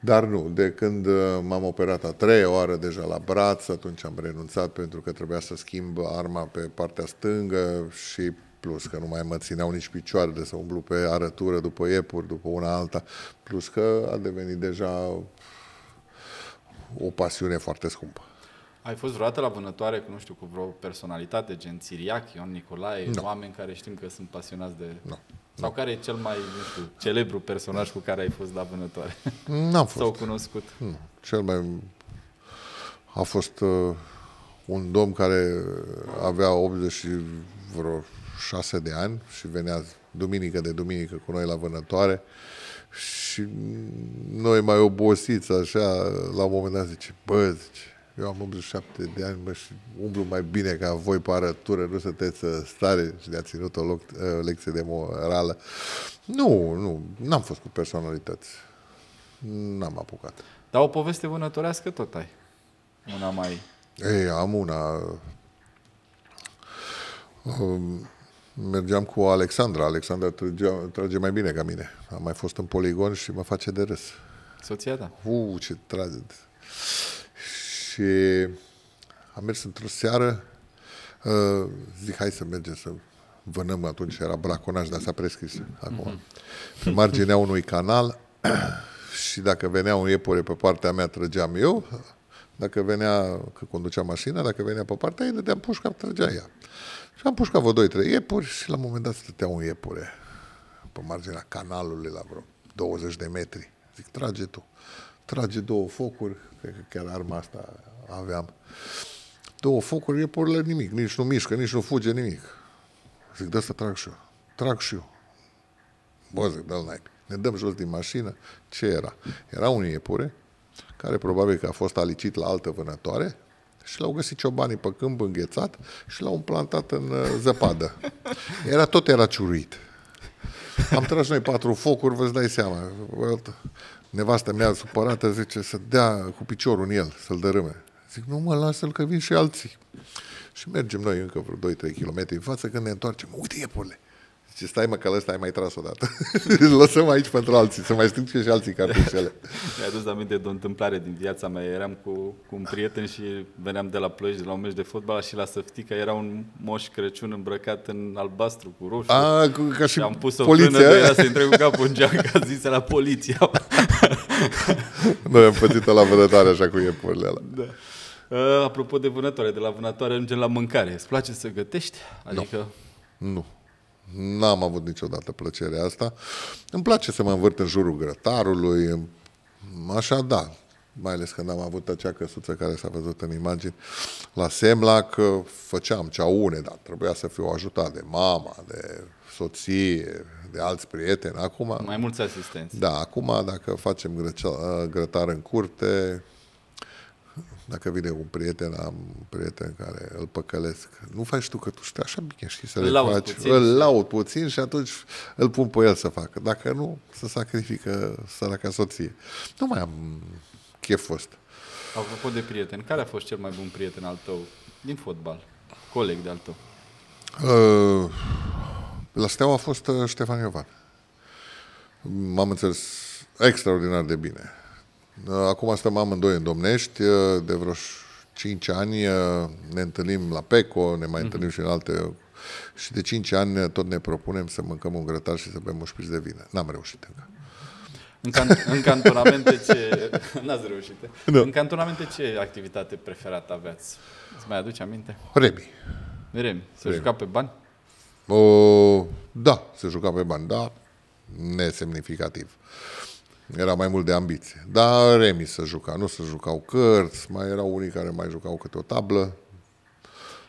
Dar nu, de când uh, m-am operat a treia oară deja la braț, atunci am renunțat pentru că trebuia să schimb arma pe partea stângă și plus că nu mai mă țineau nici picioarele să umblu pe arătură după iepuri, după una alta, plus că a devenit deja o pasiune foarte scumpă. Ai fost vreodată la vânătoare cu, nu știu, cu vreo personalitate, gen Siriac, Ion Nicolae, no. oameni care știm că sunt pasionați de... No. Sau no. care e cel mai, nu știu, celebru personaj cu care ai fost la vânătoare? N-am fost. Sau cunoscut? Nu. Cel mai... A fost uh, un domn care avea 80 și vreo șase de ani și venea duminică de duminică cu noi la vânătoare și noi mai obosiți așa, la un moment dat zice, bă, zice, eu am 87 de ani, mă, și umblu mai bine ca voi pe arătură, nu sunteți uh, stare și ne-a ținut o loc, o uh, lecție de morală. Nu, nu, n-am fost cu personalități. N-am apucat. Dar o poveste vânătorească tot ai. Una mai... Ei, am una... Um, mergeam cu Alexandra. Alexandra trage, trage mai bine ca mine. Am mai fost în poligon și mă face de râs. Soția ta? Uuu, ce trage. Și am mers într-o seară, uh, zic, hai să mergem să vânăm, atunci era braconaj, dar s-a prescris acum. Mm-hmm. Pe marginea unui canal și dacă venea un iepure pe partea mea, trăgeam eu, dacă venea, că conducea mașina, dacă venea pe partea ei, dădeam pușca, trăgea ea. Și am pușcat vă doi, trei iepuri și la un moment dat stătea un iepure pe marginea canalului la vreo 20 de metri. Zic, trage tu. Trage două focuri, cred că chiar arma asta aveam. Două focuri, iepurile nimic, nici nu mișcă, nici nu fuge nimic. Zic, de asta trag și eu. Trag și eu. Bă, zic, dă naibii. Ne dăm jos din mașină. Ce era? Era un iepure care probabil că a fost alicit la altă vânătoare și l-au găsit ciobanii pe câmp înghețat și l-au plantat în uh, zăpadă. Era tot era ciuruit. Am tras noi patru focuri, vă dai seama. Nevastă mea supărată zice să dea cu piciorul în el, să-l dărâme. Zic, nu mă, lasă-l că vin și alții. Și mergem noi încă vreo 2-3 km în față când ne întoarcem. Uite iepurile! Și stai mă că ăsta ai mai tras o dată. lăsăm aici pentru alții, să mai strâng și alții cartușele. Mi-a adus aminte de o întâmplare din viața mea. Eram cu, cu un prieten și veneam de la Ploiești, de la un meci de fotbal și la Săftica era un moș Crăciun îmbrăcat în albastru cu roșu. A, cu, ca și, și am pus o poliția. de ea eh? să-i cu capul în geam, a zis la poliția. Noi am pățit la vânătoare așa cu iepurile alea. Da. Uh, apropo de vânătoare, de la vânătoare ajungem la mâncare. Îți place să gătești? Adică... Nu. nu. N-am avut niciodată plăcerea asta. Îmi place să mă învârt în jurul grătarului, așa da, mai ales când am avut acea căsuță care s-a văzut în imagini, la Semla că făceam ceaune, dar trebuia să fiu ajutat de mama, de soție, de alți prieteni. Acum, mai mulți asistenți. Da, acum dacă facem grătar în curte, dacă vine un prieten, am un prieten care îl păcălesc, nu faci tu că tu știi așa bine, știi să le laud faci. Puțin. Îl laud puțin și atunci îl pun pe el să facă. Dacă nu, să sacrifică săraca soție. Nu mai am fost. ăsta. Apropo de prieten, care a fost cel mai bun prieten al tău din fotbal? Coleg de-al tău? Uh, la Steaua a fost uh, Ștefan Iovan. M-am înțeles extraordinar de bine. Eh, acum stăm amândoi în Domnești, eh, de vreo 5 ani eh, ne întâlnim la PECO, ne mai mm-hmm. întâlnim și în alte... Și de 5 ani tot ne propunem să mâncăm un grătar și să bem un șpiț de vină. N-am reușit încă. În, can- în cantonamente ce... N-ați reușit. Nu. În cantonamente ce activitate preferată aveați? Îți mai aduci aminte? Remi. Remi. Se Remi. juca pe bani? O, da, se juca pe bani, da. Nesemnificativ. Era mai mult de ambiție. Dar remi să juca, nu să jucau cărți, mai erau unii care mai jucau câte o tablă.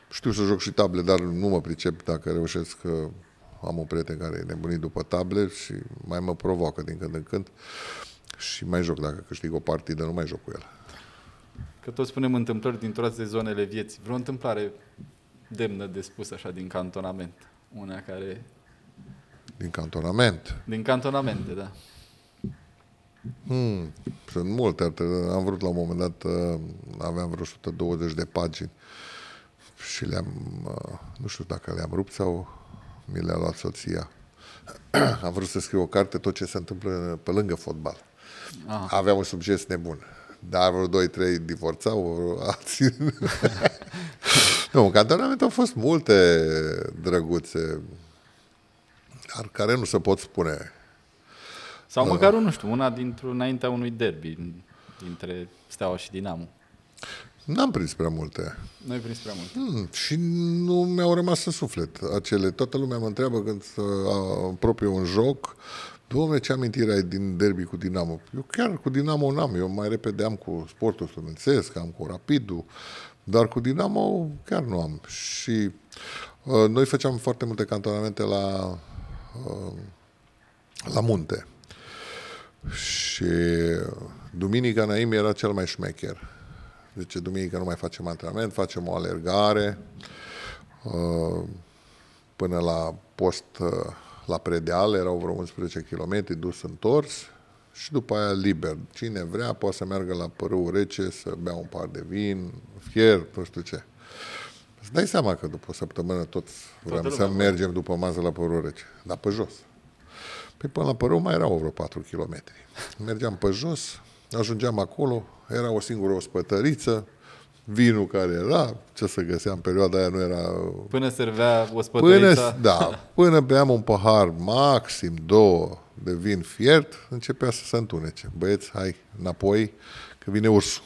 Știu să joc și table, dar nu mă pricep dacă reușesc că am un prieten care e nebunit după table și mai mă provoacă din când în când și mai joc dacă câștig o partidă, nu mai joc cu el. Că tot spunem întâmplări din toate zonele vieții. Vreo întâmplare demnă de spus așa din cantonament? Una care... Din cantonament? Din cantonamente, da. Hmm, sunt multe. Am vrut la un moment dat, uh, aveam vreo 120 de pagini și le-am, uh, nu știu dacă le-am rupt sau mi le-a luat soția. Am vrut să scriu o carte tot ce se întâmplă pe lângă fotbal. Aha. Aveam un subiect nebun. Dar vreo 2-3 divorțau, vreo alții. nu, în cantonament au fost multe drăguțe, dar care nu se pot spune sau da. măcar, nu știu, una dintr-o înaintea unui derby dintre Steaua și Dinamo. N-am prins prea multe. Nu ai prins prea multe. Hmm, și nu mi-au rămas în suflet acele. Toată lumea mă întreabă când apropie un joc, Doamne, ce amintire ai din derby cu Dinamo? Eu chiar cu Dinamo n-am, eu mai repede am cu sportul studențesc, am cu Rapidul, dar cu Dinamo chiar nu am. Și uh, noi făceam foarte multe cantonamente la, uh, la munte. Și duminica Naim era cel mai șmecher. Deci duminica nu mai facem antrenament, facem o alergare uh, până la post uh, la predeal, erau vreo 11 km dus întors și după aia liber. Cine vrea poate să meargă la părâu rece, să bea un par de vin, fier, nu știu ce. Îți dai seama că după o săptămână toți vrem să mergem după mază la părâu rece, dar pe jos. Pe păi, până la Părău mai erau vreo 4 km. Mergeam pe jos, ajungeam acolo, era o singură ospătăriță, vinul care era, ce să găseam, perioada aia nu era... Până servea ospătărița? Până, da, până beam un pahar maxim, două de vin fiert, începea să se întunece. Băieți, hai, înapoi, că vine ursul.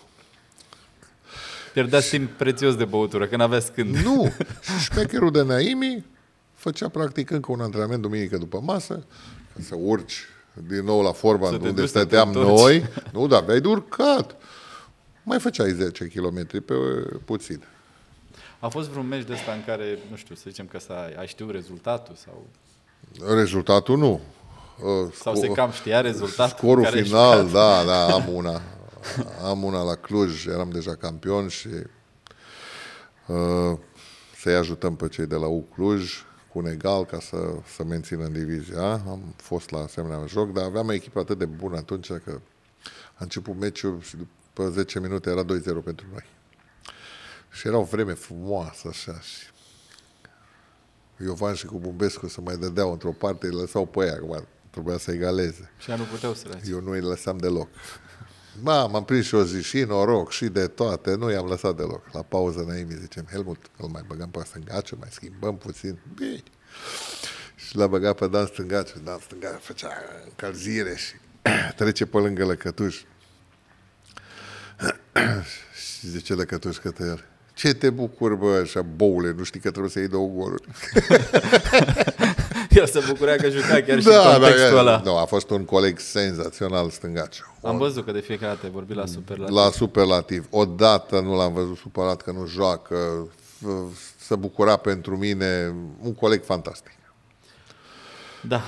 Pierdeați timp prețios de băutură, că n-aveați când. Nu! Șmecherul de Naimi făcea practic încă un antrenament duminică după masă să urci din nou la forma să unde stăteam noi. Nu, dar aveai de urcat. Mai făceai 10 km pe puțin. A fost vreun meci de ăsta în care, nu știu, să zicem că s-a, ai știut rezultatul? sau? Rezultatul nu. Ă, sau se cam știa rezultatul? Scorul final, da, da, am una. Am una la Cluj, eram deja campion și uh, să-i ajutăm pe cei de la U Cluj cu un egal ca să, să mențină în divizia. Am fost la asemenea joc, dar aveam echipa echipă atât de bună atunci că a început meciul și după 10 minute era 2-0 pentru noi. Și era o vreme frumoasă așa și Iovan și cu Bumbescu să mai dădeau într-o parte, îi lăsau pe aia, acum trebuia să egaleze. Și ea nu puteau să le Eu nu îi lăsam deloc. Ba, m-am prins și o zi și noroc și de toate, nu i-am lăsat deloc. La pauză Naimi zicem, Helmut, îl mai băgăm pe gace, mai schimbăm puțin. Bine. Și l-a băgat pe Dan Stângaciu, Dan Stângaciu făcea încălzire și trece pe lângă Lăcătuș. și zice Lăcătuș către el, ce te bucur, bă, așa, boule, nu știi că trebuie să iei două goluri. El se bucurea că juca chiar da, și în da, contextul da, ăla. Nu, a fost un coleg senzațional stângaciu. Am văzut că de fiecare dată ai vorbit la superlativ. La superlativ. Odată nu l-am văzut supărat că nu joacă. Se bucura pentru mine. Un coleg fantastic. Da.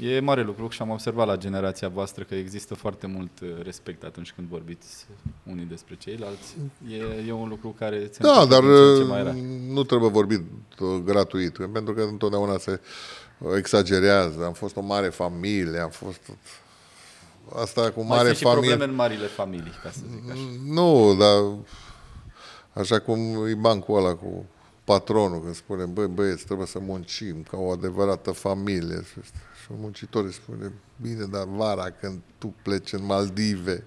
E mare lucru și am observat la generația voastră că există foarte mult uh, respect atunci când vorbiți unii despre ceilalți. E, e un lucru care... Da, dar ce uh, mai era. nu trebuie vorbit uh, gratuit, pentru că întotdeauna se exagerează. Am fost o mare familie, am fost... Asta cu mai mare familie... probleme în marile familii, ca să zic așa. Mm, nu, dar așa cum e bancul ăla cu patronul când spune, băi băieți, trebuie să muncim ca o adevărată familie. Și muncitorii spune, bine, dar vara când tu pleci în Maldive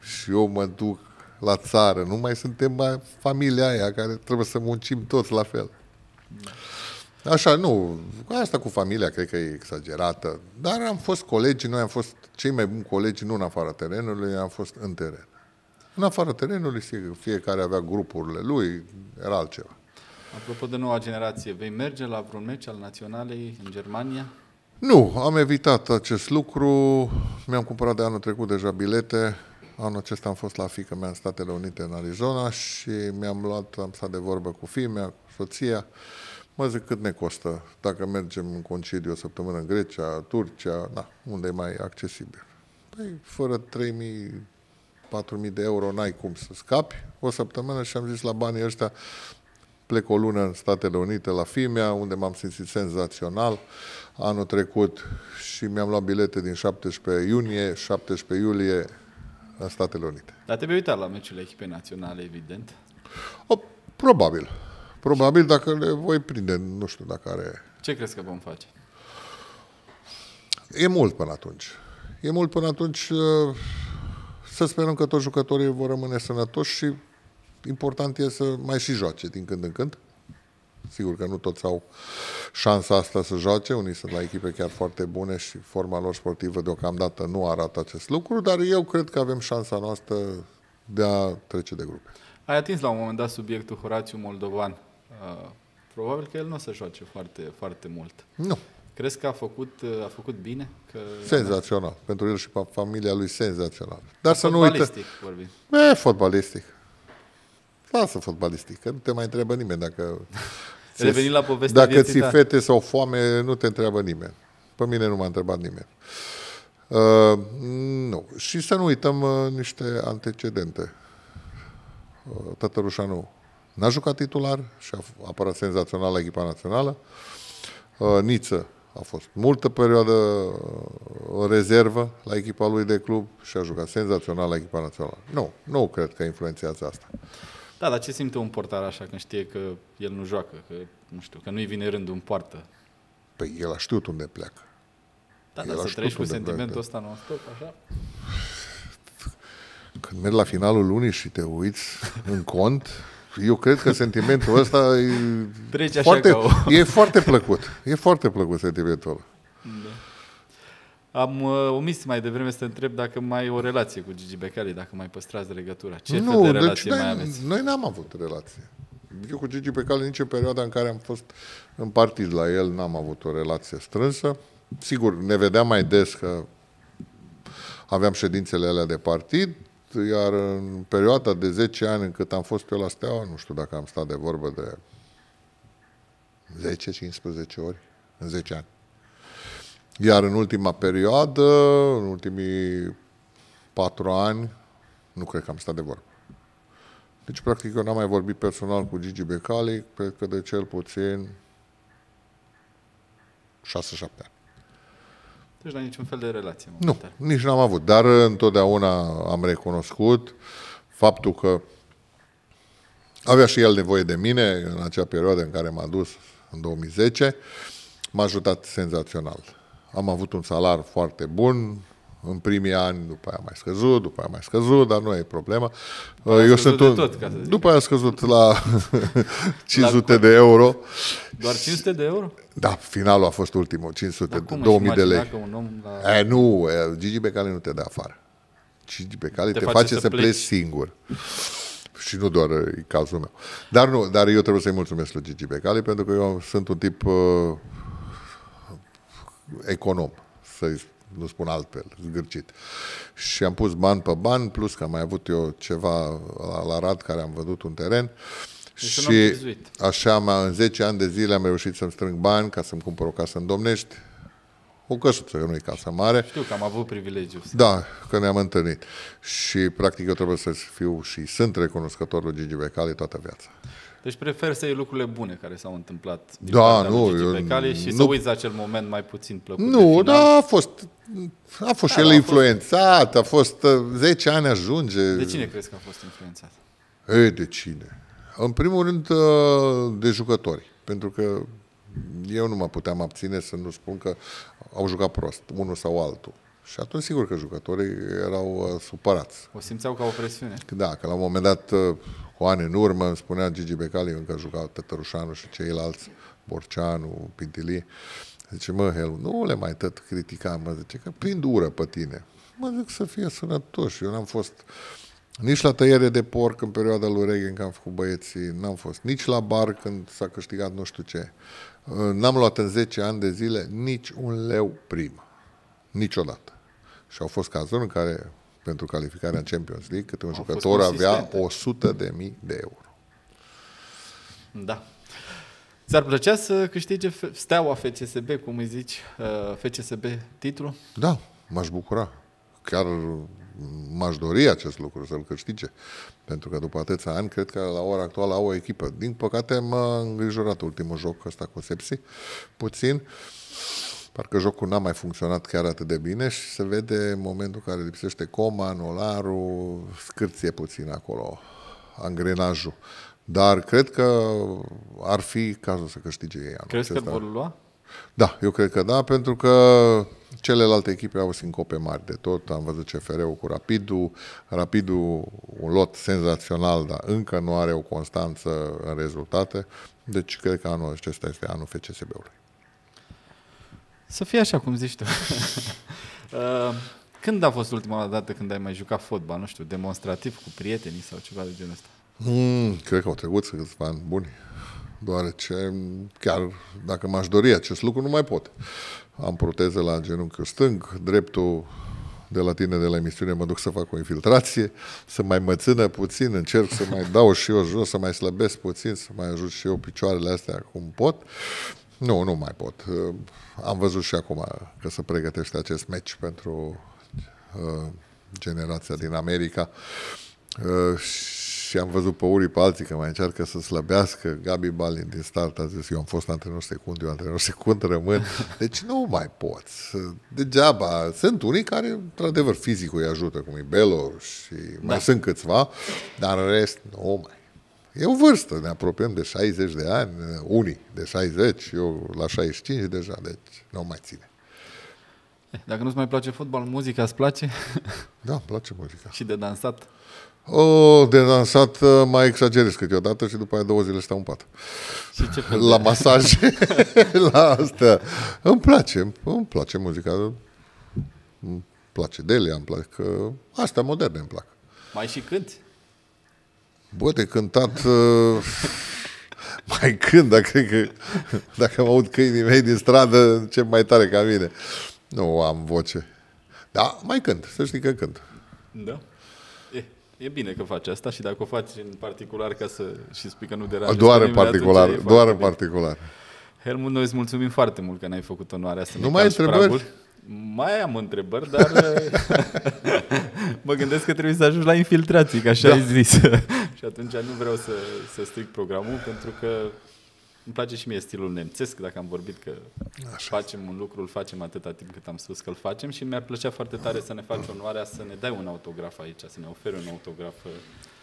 și eu mă duc la țară, nu mai suntem mai familia aia care trebuie să muncim toți la fel. Așa, nu, asta cu familia cred că e exagerată, dar am fost colegi, noi am fost cei mai buni colegi, nu în afara terenului, am fost în teren. În afara terenului, fiecare avea grupurile lui, era altceva. Apropo de noua generație, vei merge la vreun meci al Naționalei în Germania? Nu, am evitat acest lucru. Mi-am cumpărat de anul trecut deja bilete. Anul acesta am fost la fică mea în Statele Unite, în Arizona și mi-am luat, am stat de vorbă cu fimea, cu soția. Mă zic cât ne costă dacă mergem în concediu o săptămână în Grecia, Turcia, na, unde e mai accesibil. Păi, fără 3.000 4.000 de euro n-ai cum să scapi o săptămână și am zis la banii ăștia Plec o lună în Statele Unite, la Fimea, unde m-am simțit senzațional. Anul trecut și mi-am luat bilete din 17 iunie, 17 iulie în Statele Unite. Dar te vei la meciurile echipei naționale, evident. O, probabil. Probabil dacă le voi prinde, nu știu dacă are... Ce crezi că vom face? E mult până atunci. E mult până atunci. Uh, să sperăm că toți jucătorii vor rămâne sănătoși și important e să mai și joace din când în când. Sigur că nu toți au șansa asta să joace, unii sunt la echipe chiar foarte bune și forma lor sportivă deocamdată nu arată acest lucru, dar eu cred că avem șansa noastră de a trece de grupe. Ai atins la un moment dat subiectul Horațiu Moldovan. Uh, probabil că el nu o să joace foarte, foarte mult. Nu. Crezi că a făcut, uh, a făcut bine? Că... Senzațional. Pentru el și familia lui, senzațional. Dar să nu uite... Fotbalistic vorbim. E, fotbalistic. Lasă fotbalistică, nu te mai întreabă nimeni dacă... Revenim la povestea Dacă ți da. fete sau foame, nu te întreabă nimeni. Pe mine nu m-a întrebat nimeni. Uh, nu. Și să nu uităm uh, niște antecedente. Uh, Tătărușanu n-a jucat titular și a apărat senzațional la echipa națională. Uh, Niță a fost multă perioadă uh, în rezervă la echipa lui de club și a jucat senzațional la echipa națională. Nu, nu cred că influențează asta. Da, dar ce simte un portar așa când știe că el nu joacă, că nu știu, că nu-i vine rândul în poartă? Păi el a știut unde pleacă. Da, dar să trăiești cu sentimentul pleacă. ăsta non-stop, așa? Când mergi la finalul lunii și te uiți în cont, eu cred că sentimentul ăsta e, așa foarte, ca o... e foarte plăcut. E foarte plăcut sentimentul ăla. Am uh, omis mai devreme să te întreb dacă mai ai o relație cu Gigi Becali, dacă mai păstrați legătura. Ce nu, fel de deci relație deci mai aveți? Noi n-am avut relație. Eu cu Gigi Becali nici în perioada în care am fost în partid la el n-am avut o relație strânsă. Sigur, ne vedeam mai des că aveam ședințele alea de partid, iar în perioada de 10 ani în cât am fost pe la Steaua, nu știu dacă am stat de vorbă de 10-15 ori în 10 ani. Iar în ultima perioadă, în ultimii patru ani, nu cred că am stat de vorbă. Deci, practic, eu n-am mai vorbit personal cu Gigi Becali, cred că de cel puțin 6-7 ani. Deci n-ai niciun fel de relație. Nu, nici n-am avut, dar uh, întotdeauna am recunoscut faptul că avea și el nevoie de mine în acea perioadă în care m-a dus în 2010, m-a ajutat senzațional am avut un salar foarte bun, în primii ani, după aia mai scăzut, după aia mai scăzut, dar nu e problema. După Eu sunt un... tot, ca să După aia a scăzut la 500 la... de euro. Doar 500 de euro? Da, finalul a fost ultimul, 500, dar cum 2000 de lei. Un om la... e, nu, e, Gigi Becali nu te dă afară. Gigi Becali te, te face, face să, să pleci. pleci singur. Și nu doar e cazul meu. Dar nu, dar eu trebuie să-i mulțumesc lui Gigi Becali pentru că eu sunt un tip uh, econom, să nu spun altfel, zgârcit. Și am pus bani pe bani, plus că am mai avut eu ceva la, la Rad care am vândut un teren. Deci și așa am, în 10 ani de zile am reușit să-mi strâng bani ca să-mi cumpăr o casă în Domnești, o căsuță, că nu e casă mare. Știu că am avut privilegiu. Da, că ne-am întâlnit. Și practic eu trebuie să fiu și sunt recunoscător lui Gigi Becali toată viața. Deci prefer să iei lucrurile bune care s-au întâmplat din da, nu, eu, pe cale și nu, să uiți acel moment mai puțin plăcut Nu, dar a fost, a fost da, el a influențat, fost... a fost 10 uh, ani ajunge. De cine crezi că a fost influențat? E de cine? În primul rând uh, de jucători, pentru că eu nu mă puteam abține să nu spun că au jucat prost, unul sau altul. Și atunci sigur că jucătorii erau uh, supărați. O simțeau ca o presiune. Da, că la un moment dat, uh, cu ani în urmă, îmi spunea Gigi Becali, încă jucau Tătărușanu și ceilalți, Borceanu, Pintili, zice, mă, Helu, nu le mai tot criticam, mă, zice, că prind dură pe tine. Mă zic să fie sănătoși. Eu n-am fost nici la tăiere de porc în perioada lui Reagan când am făcut băieții, n-am fost. Nici la bar când s-a câștigat nu știu ce. Uh, n-am luat în 10 ani de zile nici un leu prim. Niciodată. Și au fost cazuri în care, pentru calificarea în Champions League, câte un au jucător avea 100.000 de mii de euro. Da. Ți-ar plăcea să câștige steaua FCSB, cum îi zici, uh, FCSB titlu? Da, m-aș bucura. Chiar m-aș dori acest lucru să-l câștige. Pentru că după atâția ani, cred că la ora actuală au o echipă. Din păcate, m-a îngrijorat ultimul joc ăsta cu Sepsi, puțin. Parcă jocul n-a mai funcționat chiar atât de bine și se vede în momentul în care lipsește coma, nolarul, scârție puțin acolo, angrenajul. Dar cred că ar fi cazul să câștige ei anul Crezi acesta. că vor lua? Da, eu cred că da, pentru că celelalte echipe au sincope mari de tot. Am văzut CFR-ul cu Rapidul. Rapidul, un lot senzațional, dar încă nu are o constanță în rezultate. Deci cred că anul acesta este anul FCSB-ului. Să fie așa cum zici tu. Uh, când a fost ultima dată când ai mai jucat fotbal, nu știu, demonstrativ cu prietenii sau ceva de genul ăsta? Mm, cred că au trecut să câțiva ani buni, deoarece chiar dacă m-aș dori acest lucru, nu mai pot. Am proteze la genunchiul stâng, dreptul de la tine, de la emisiune, mă duc să fac o infiltrație, să mai mă țină puțin, încerc să mai dau și eu jos, să mai slăbesc puțin, să mai ajut și eu picioarele astea cum pot. Nu, nu mai pot. Uh, am văzut și acum că se pregătește acest meci pentru uh, generația din America uh, și am văzut pe urii pe alții că mai încearcă să slăbească. Gabi Balin din start a zis, eu am fost antrenor secund, eu antrenor secund rămân. Deci nu mai poți. Degeaba. Sunt unii care, într-adevăr, fizicul îi ajută, cum e Belor și mai da. sunt câțiva, dar în rest nu mai. E o vârstă, ne apropiem de 60 de ani, unii de 60, eu la 65 deja, deci nu mai ține. Eh, dacă nu-ți mai place fotbal, muzica îți place? Da, îmi place muzica. și de dansat? Oh, de dansat uh, mai exagerez câteodată și după aia două zile stau în pat. Și ce la masaj, la asta. Îmi place, îmi place muzica. Îmi place Delia, îmi place că uh, astea moderne îmi plac. Mai și cânti? Bă, de cântat... Uh, mai când, dar cred că dacă mă aud câinii mei din stradă, ce mai tare ca mine. Nu am voce. Da, mai cânt, să știi că cânt. Da? E, e bine că faci asta și dacă o faci în particular ca să și spui că nu deranjezi Doar în particular, doar în particular. Helmut, noi îți mulțumim foarte mult că ne-ai făcut onoarea să nu mai întrebări? Pragul. Mai am întrebări, dar eh, mă gândesc că trebuie să ajungi la infiltrații, ca așa da. ai zis. și atunci nu vreau să, să stric programul, pentru că îmi place și mie stilul nemțesc, dacă am vorbit că așa. facem un lucru, îl facem atâta timp cât am spus că îl facem și mi-ar plăcea foarte tare să ne faci onoarea să ne dai un autograf aici, să ne oferi un autograf eh,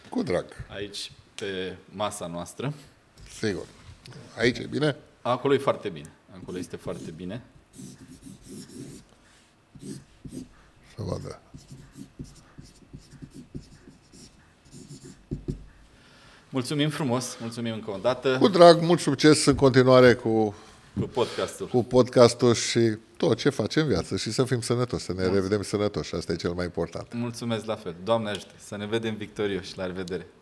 cu drag. Aici, pe masa noastră. Sigur. Aici e bine? Acolo e foarte bine. Acolo este foarte bine să vadă. Mulțumim frumos, mulțumim încă o dată. Cu drag, mult succes în continuare cu, cu podcastul. Cu podcastul și tot ce facem în viață și să fim sănătoși, să ne Mulțumesc. revedem sănătoși, asta e cel mai important. Mulțumesc la fel. Doamne ajută, să ne vedem victorioși, la revedere.